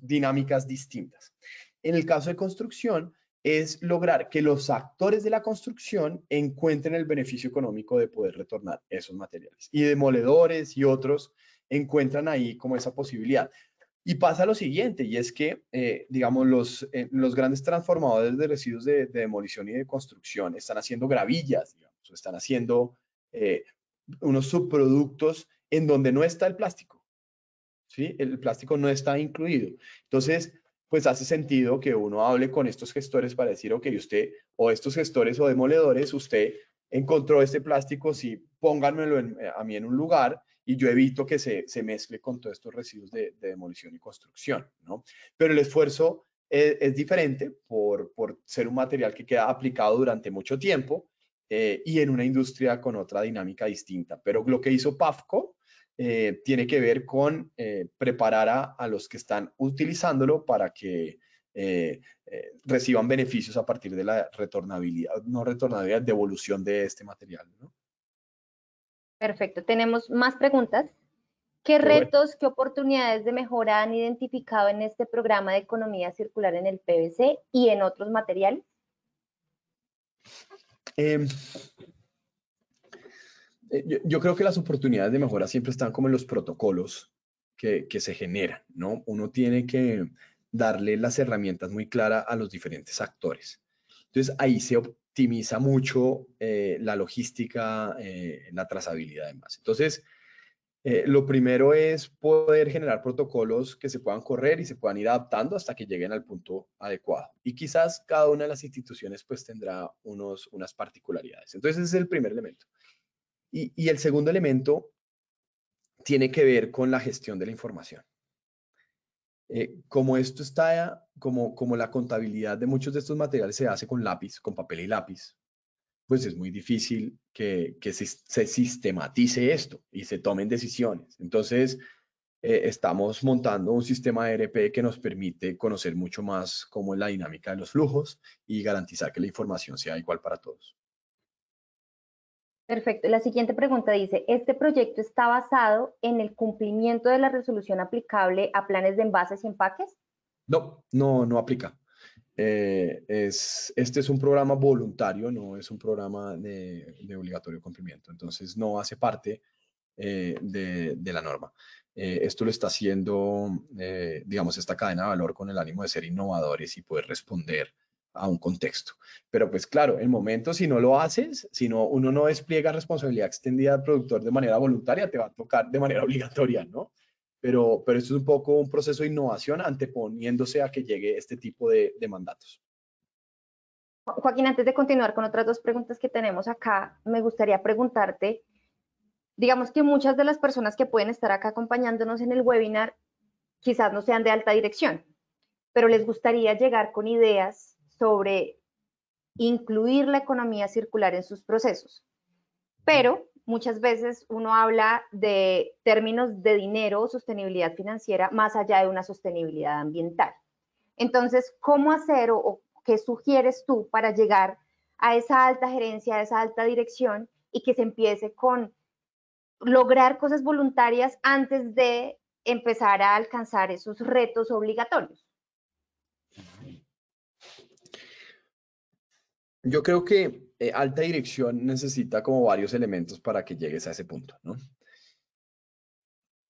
dinámicas distintas. En el caso de construcción, es lograr que los actores de la construcción encuentren el beneficio económico de poder retornar esos materiales. Y demoledores y otros encuentran ahí como esa posibilidad. Y pasa lo siguiente, y es que, eh, digamos, los, eh, los grandes transformadores de residuos de, demolición y de construcción están haciendo gravillas, digamos, están haciendo unos subproductos en donde no está el plástico el plástico no está incluido. Entonces, pues hace sentido que uno hable con estos gestores para decir, ok, usted o estos gestores o demoledores, usted encontró este plástico, sí, pónganmelo eh, a mí en un lugar y yo evito que se, se mezcle con todos estos residuos de, demolición y construcción, Pero el esfuerzo eh, es, diferente por, ser un material que queda aplicado durante mucho tiempo eh, y en una industria con otra dinámica distinta. Pero lo que hizo PAFCO eh, tiene que ver con eh, preparar a, los que están utilizándolo para que eh, reciban beneficios a partir de la retornabilidad, no retornabilidad, devolución de este material. Perfecto, tenemos más preguntas. ¿Qué retos, qué oportunidades de mejora han identificado en este programa de economía circular en el PVC y en otros materiales? Em, eh, yo, creo que las oportunidades de mejora siempre están como en los protocolos que, se generan, ¿no? Uno tiene que darle las herramientas muy claras a los diferentes actores. Entonces, ahí se optimiza mucho eh, la logística, eh, la trazabilidad además. Entonces, lo primero es poder generar protocolos que se puedan correr y se puedan ir adaptando hasta que lleguen al punto adecuado. Y quizás cada una de las instituciones pues tendrá unos, unas particularidades. Entonces, ese es el primer elemento. Y, el segundo elemento tiene que ver con la gestión de la información. Eh, como esto está, como, como la contabilidad de muchos de estos materiales se hace con lápiz, con papel y lápiz, pues es muy difícil que, se, sistematice esto y se tomen decisiones. Entonces, eh, estamos montando un sistema ERP e que nos permite conocer mucho más cómo es la dinámica de los flujos y garantizar que la información sea igual para todos. Perfecto. La siguiente pregunta dice, ¿este proyecto está basado en el cumplimiento de la resolución aplicable a planes de envases y empaques? No, no, no aplica. Eh, es, este es un programa voluntario, no es un programa de, obligatorio cumplimiento, entonces no hace parte eh, de, la norma. Eh, esto lo está haciendo, digamos, esta cadena de valor con el ánimo de ser innovadores y poder responder a un contexto. Pero pues claro, el momento si no lo haces, si no, uno no despliega responsabilidad extendida al productor de manera voluntaria, te va a tocar de manera obligatoria, ¿no? Pero, pero esto es un poco un proceso de innovación anteponiéndose a que llegue este tipo de, de mandatos. Joaquín, antes de continuar con otras dos preguntas que tenemos acá, me gustaría preguntarte, digamos que muchas de las personas que pueden estar acá acompañándonos en el webinar quizás no sean de alta dirección, pero les gustaría llegar con ideas sobre incluir la economía circular en sus procesos. Pero muchas veces uno habla de términos de dinero, o sostenibilidad financiera, más allá de una sostenibilidad ambiental. Entonces, ¿cómo hacer o qué sugieres tú para llegar a esa alta gerencia, a esa alta dirección y que se empiece con lograr cosas voluntarias antes de empezar a alcanzar esos retos obligatorios? Yo creo que eh, alta dirección necesita como varios elementos para que llegues a ese punto, ¿no?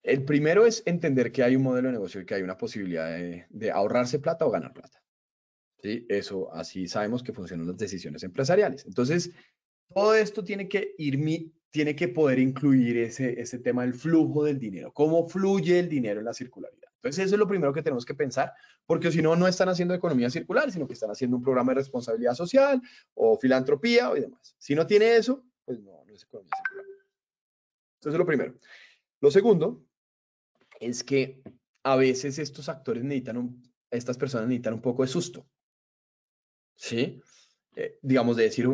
El primero es entender que hay un modelo de negocio y que hay una posibilidad de, de ahorrarse plata o ganar plata. ¿Sí? Eso, así sabemos que funcionan las decisiones empresariales. Entonces, todo esto tiene que ir mi, tiene que poder incluir ese, tema del flujo del dinero, cómo fluye el dinero en la circularidad. Entonces, eso es lo primero que tenemos que pensar, porque si no, no están haciendo economía circular, sino que están haciendo un programa de responsabilidad social o filantropía y demás. Si no tiene eso, pues no, no es economía circular. Entonces, lo primero. Lo segundo es que a veces estos actores necesitan, estas personas necesitan un poco de susto. ¿Sí? Eh, digamos, de decir,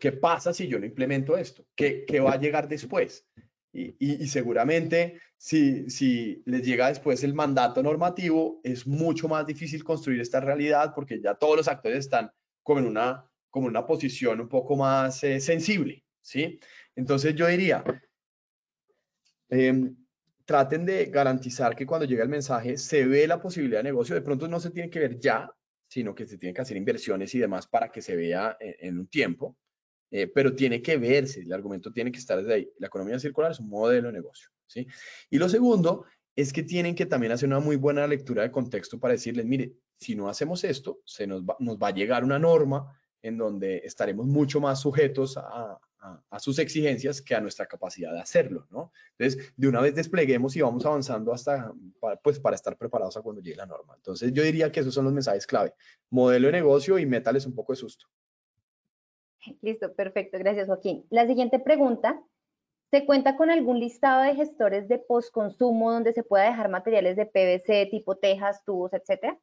¿Qué pasa si yo no implemento esto? ¿Qué, va a llegar después? Y, seguramente si, les llega después el mandato normativo, es mucho más difícil construir esta realidad porque ya todos los actores están como en una, como una posición un poco más eh, sensible, ¿sí? Entonces yo diría, em, traten de garantizar que cuando llegue el mensaje se ve la posibilidad de negocio, de pronto no se tiene que ver ya, sino que se tienen que hacer inversiones y demás para que se vea eh, en un tiempo. Eh, pero tiene que verse, el argumento tiene que estar desde ahí. La economía circular es un modelo de negocio, ¿sí? Y lo segundo es que tienen que también hacer una muy buena lectura de contexto para decirles, mire, si no hacemos esto, se nos va, nos va a llegar una norma en donde estaremos mucho más sujetos a, sus exigencias que a nuestra capacidad de hacerlo, ¿no? Entonces, de una vez despleguemos y vamos avanzando hasta, pues, para estar preparados a cuando llegue la norma. Entonces, yo diría que esos son los mensajes clave. Modelo de negocio y métales un poco de susto. Listo, perfecto, gracias Joaquín. La siguiente pregunta, ¿se cuenta con algún listado de gestores de postconsumo donde se pueda dejar materiales de PVC tipo tejas, tubos, etcétera?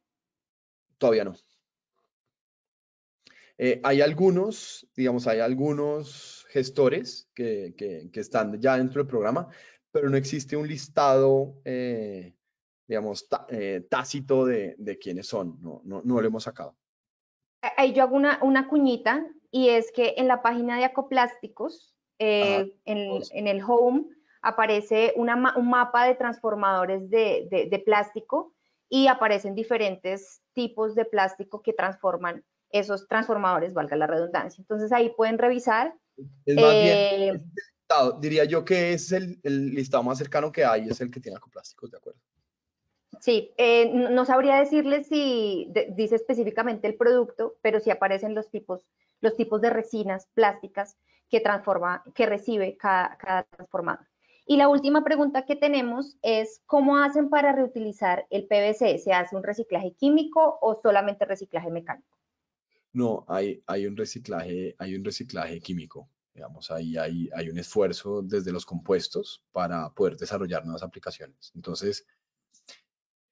Todavía no. Eh, hay algunos, digamos, hay algunos gestores que, están ya dentro del programa, pero no existe un listado, eh, digamos, eh, tácito de, de, quiénes son. No, no, lo hemos sacado. Ahí yo hago una, una cuñita y es que en la página de Acoplásticos, eh, en, el home, aparece un mapa de transformadores de, plástico y aparecen diferentes tipos de plástico que transforman esos transformadores, valga la redundancia. Entonces ahí pueden revisar. Es más eh, diría yo que es el, listado más cercano que hay, es el que tiene acoplásticos, ¿de acuerdo? Sí, eh, no sabría decirles si dice específicamente el producto, pero si aparecen los tipos los tipos de resinas plásticas que, transforma, que recibe cada, transformada Y la última pregunta que tenemos es, ¿cómo hacen para reutilizar el PVC? ¿Se hace un reciclaje químico o solamente reciclaje mecánico? No, hay, hay, un, reciclaje, hay un reciclaje químico. Digamos, ahí hay, hay un esfuerzo desde los compuestos para poder desarrollar nuevas aplicaciones. Entonces,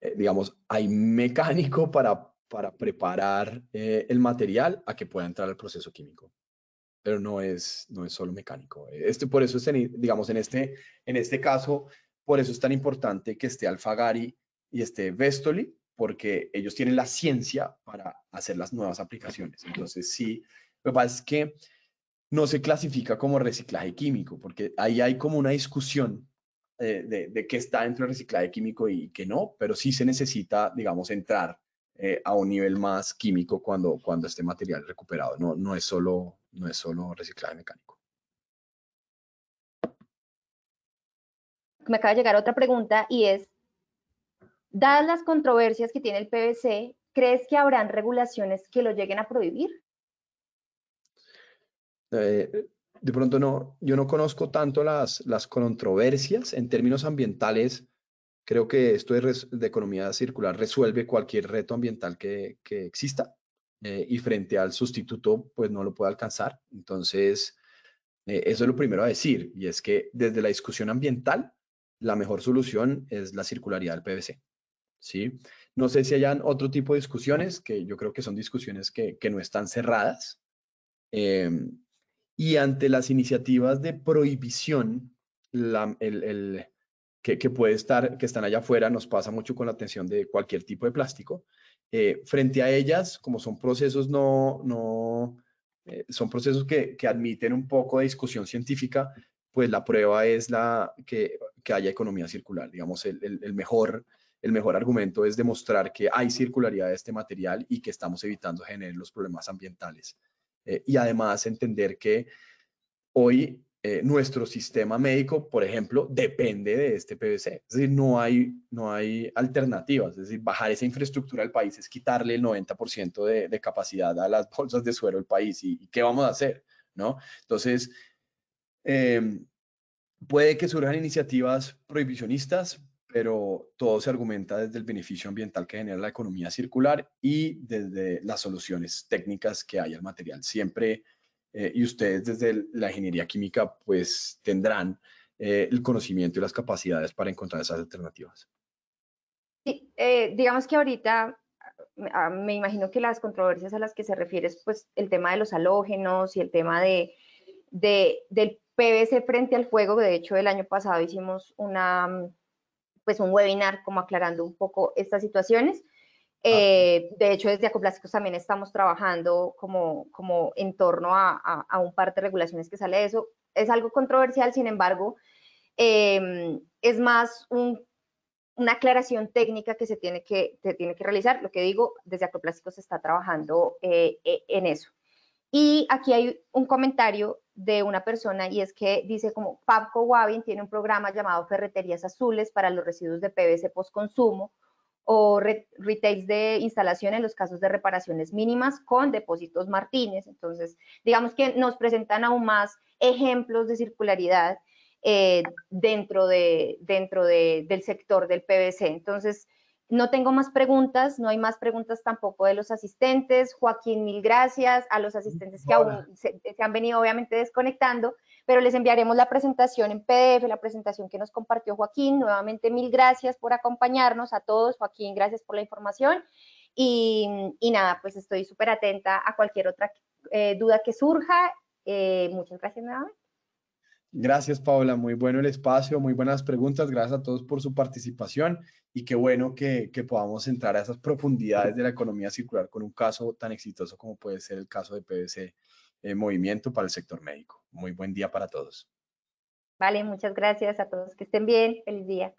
eh, digamos, hay mecánico para para preparar eh, el material a que pueda entrar al proceso químico. Pero no es, no es solo mecánico. Este, por eso, es, digamos, en este, en este caso, por eso es tan importante que esté Alfagari y esté Vestoli, porque ellos tienen la ciencia para hacer las nuevas aplicaciones. Entonces, sí, lo que pasa es que no se clasifica como reciclaje químico, porque ahí hay como una discusión eh, de, de qué está dentro del reciclaje químico y qué no, pero sí se necesita, digamos, entrar eh, a un nivel más químico cuando, cuando este material es recuperado. No, no, es solo, no es reciclaje mecánico. Me acaba de llegar otra pregunta y es, dadas las controversias que tiene el PVC, ¿crees que habrán regulaciones que lo lleguen a prohibir? Eh, de pronto no, yo no conozco tanto las controversias en términos ambientales Creo que esto de, economía circular resuelve cualquier reto ambiental que, que exista eh, y frente al sustituto, pues no lo puede alcanzar. Entonces, eh, eso es lo primero a decir y es que desde la discusión ambiental, la mejor solución es la circularidad del PVC. ¿sí? No sé si hayan otro tipo de discusiones, que yo creo que son discusiones que, que no están cerradas. Em, y ante las iniciativas de prohibición, la, el, que, puede estar, que están allá afuera, nos pasa mucho con la atención de cualquier tipo de plástico. Eh, frente a ellas, como son procesos no, no eh, son procesos que, admiten un poco de discusión científica, pues la prueba es la que, haya economía circular. Digamos, el, mejor, el mejor argumento es demostrar que hay circularidad de este material y que estamos evitando generar los problemas ambientales. Eh, y además entender que hoy eh, nuestro sistema médico, por ejemplo, depende de este PVC. Es decir, no hay, no hay alternativas. Es decir, bajar esa infraestructura al país es quitarle el 90% de, capacidad a las bolsas de suero del país. ¿Y, qué vamos a hacer? ¿No? Entonces, em, puede que surjan iniciativas prohibicionistas, pero todo se argumenta desde el beneficio ambiental que genera la economía circular y desde las soluciones técnicas que hay al material. Siempre eh, y ustedes desde la ingeniería química pues tendrán eh, el conocimiento y las capacidades para encontrar esas alternativas. Sí, eh, digamos que ahorita ah, ah, me imagino que las controversias a las que se refiere es pues el tema de los halógenos y el tema del PVC frente al fuego. De hecho, el año pasado hicimos una, pues un webinar como aclarando un poco estas situaciones. Ah, eh, de hecho, desde Acoplásticos también estamos trabajando como, como en torno a, un par de regulaciones que sale de eso. Es algo controversial, sin embargo, em, es más una aclaración técnica que se tiene que, tiene que realizar. Lo que digo, desde Acoplásticos se está trabajando eh, eh, en eso. Y aquí hay un comentario de una persona y es que dice como Pabco Wabin tiene un programa llamado Ferreterías Azules para los residuos de PVC post consumo o retails de instalación en los casos de reparaciones mínimas con depósitos Martínez. Entonces, digamos que nos presentan aún más ejemplos de circularidad eh, dentro, de, dentro del sector del PVC. Entonces, no tengo más preguntas, no hay más preguntas tampoco de los asistentes. Joaquín, mil gracias a los asistentes que aún se, han venido obviamente desconectando, pero les enviaremos la presentación en PDF, la presentación que nos compartió Joaquín. Nuevamente, mil gracias por acompañarnos a todos. Joaquín, gracias por la información. Y, nada, pues estoy súper atenta a cualquier otra eh, duda que surja. Eh, muchas gracias nuevamente. Gracias, Paola. Muy bueno el espacio, muy buenas preguntas. Gracias a todos por su participación y qué bueno que, que, podamos entrar a esas profundidades de la economía circular con un caso tan exitoso como puede ser el caso de PVC eh, movimiento para el sector médico. Muy buen día para todos. Vale, muchas gracias a todos. Que estén bien. Feliz día.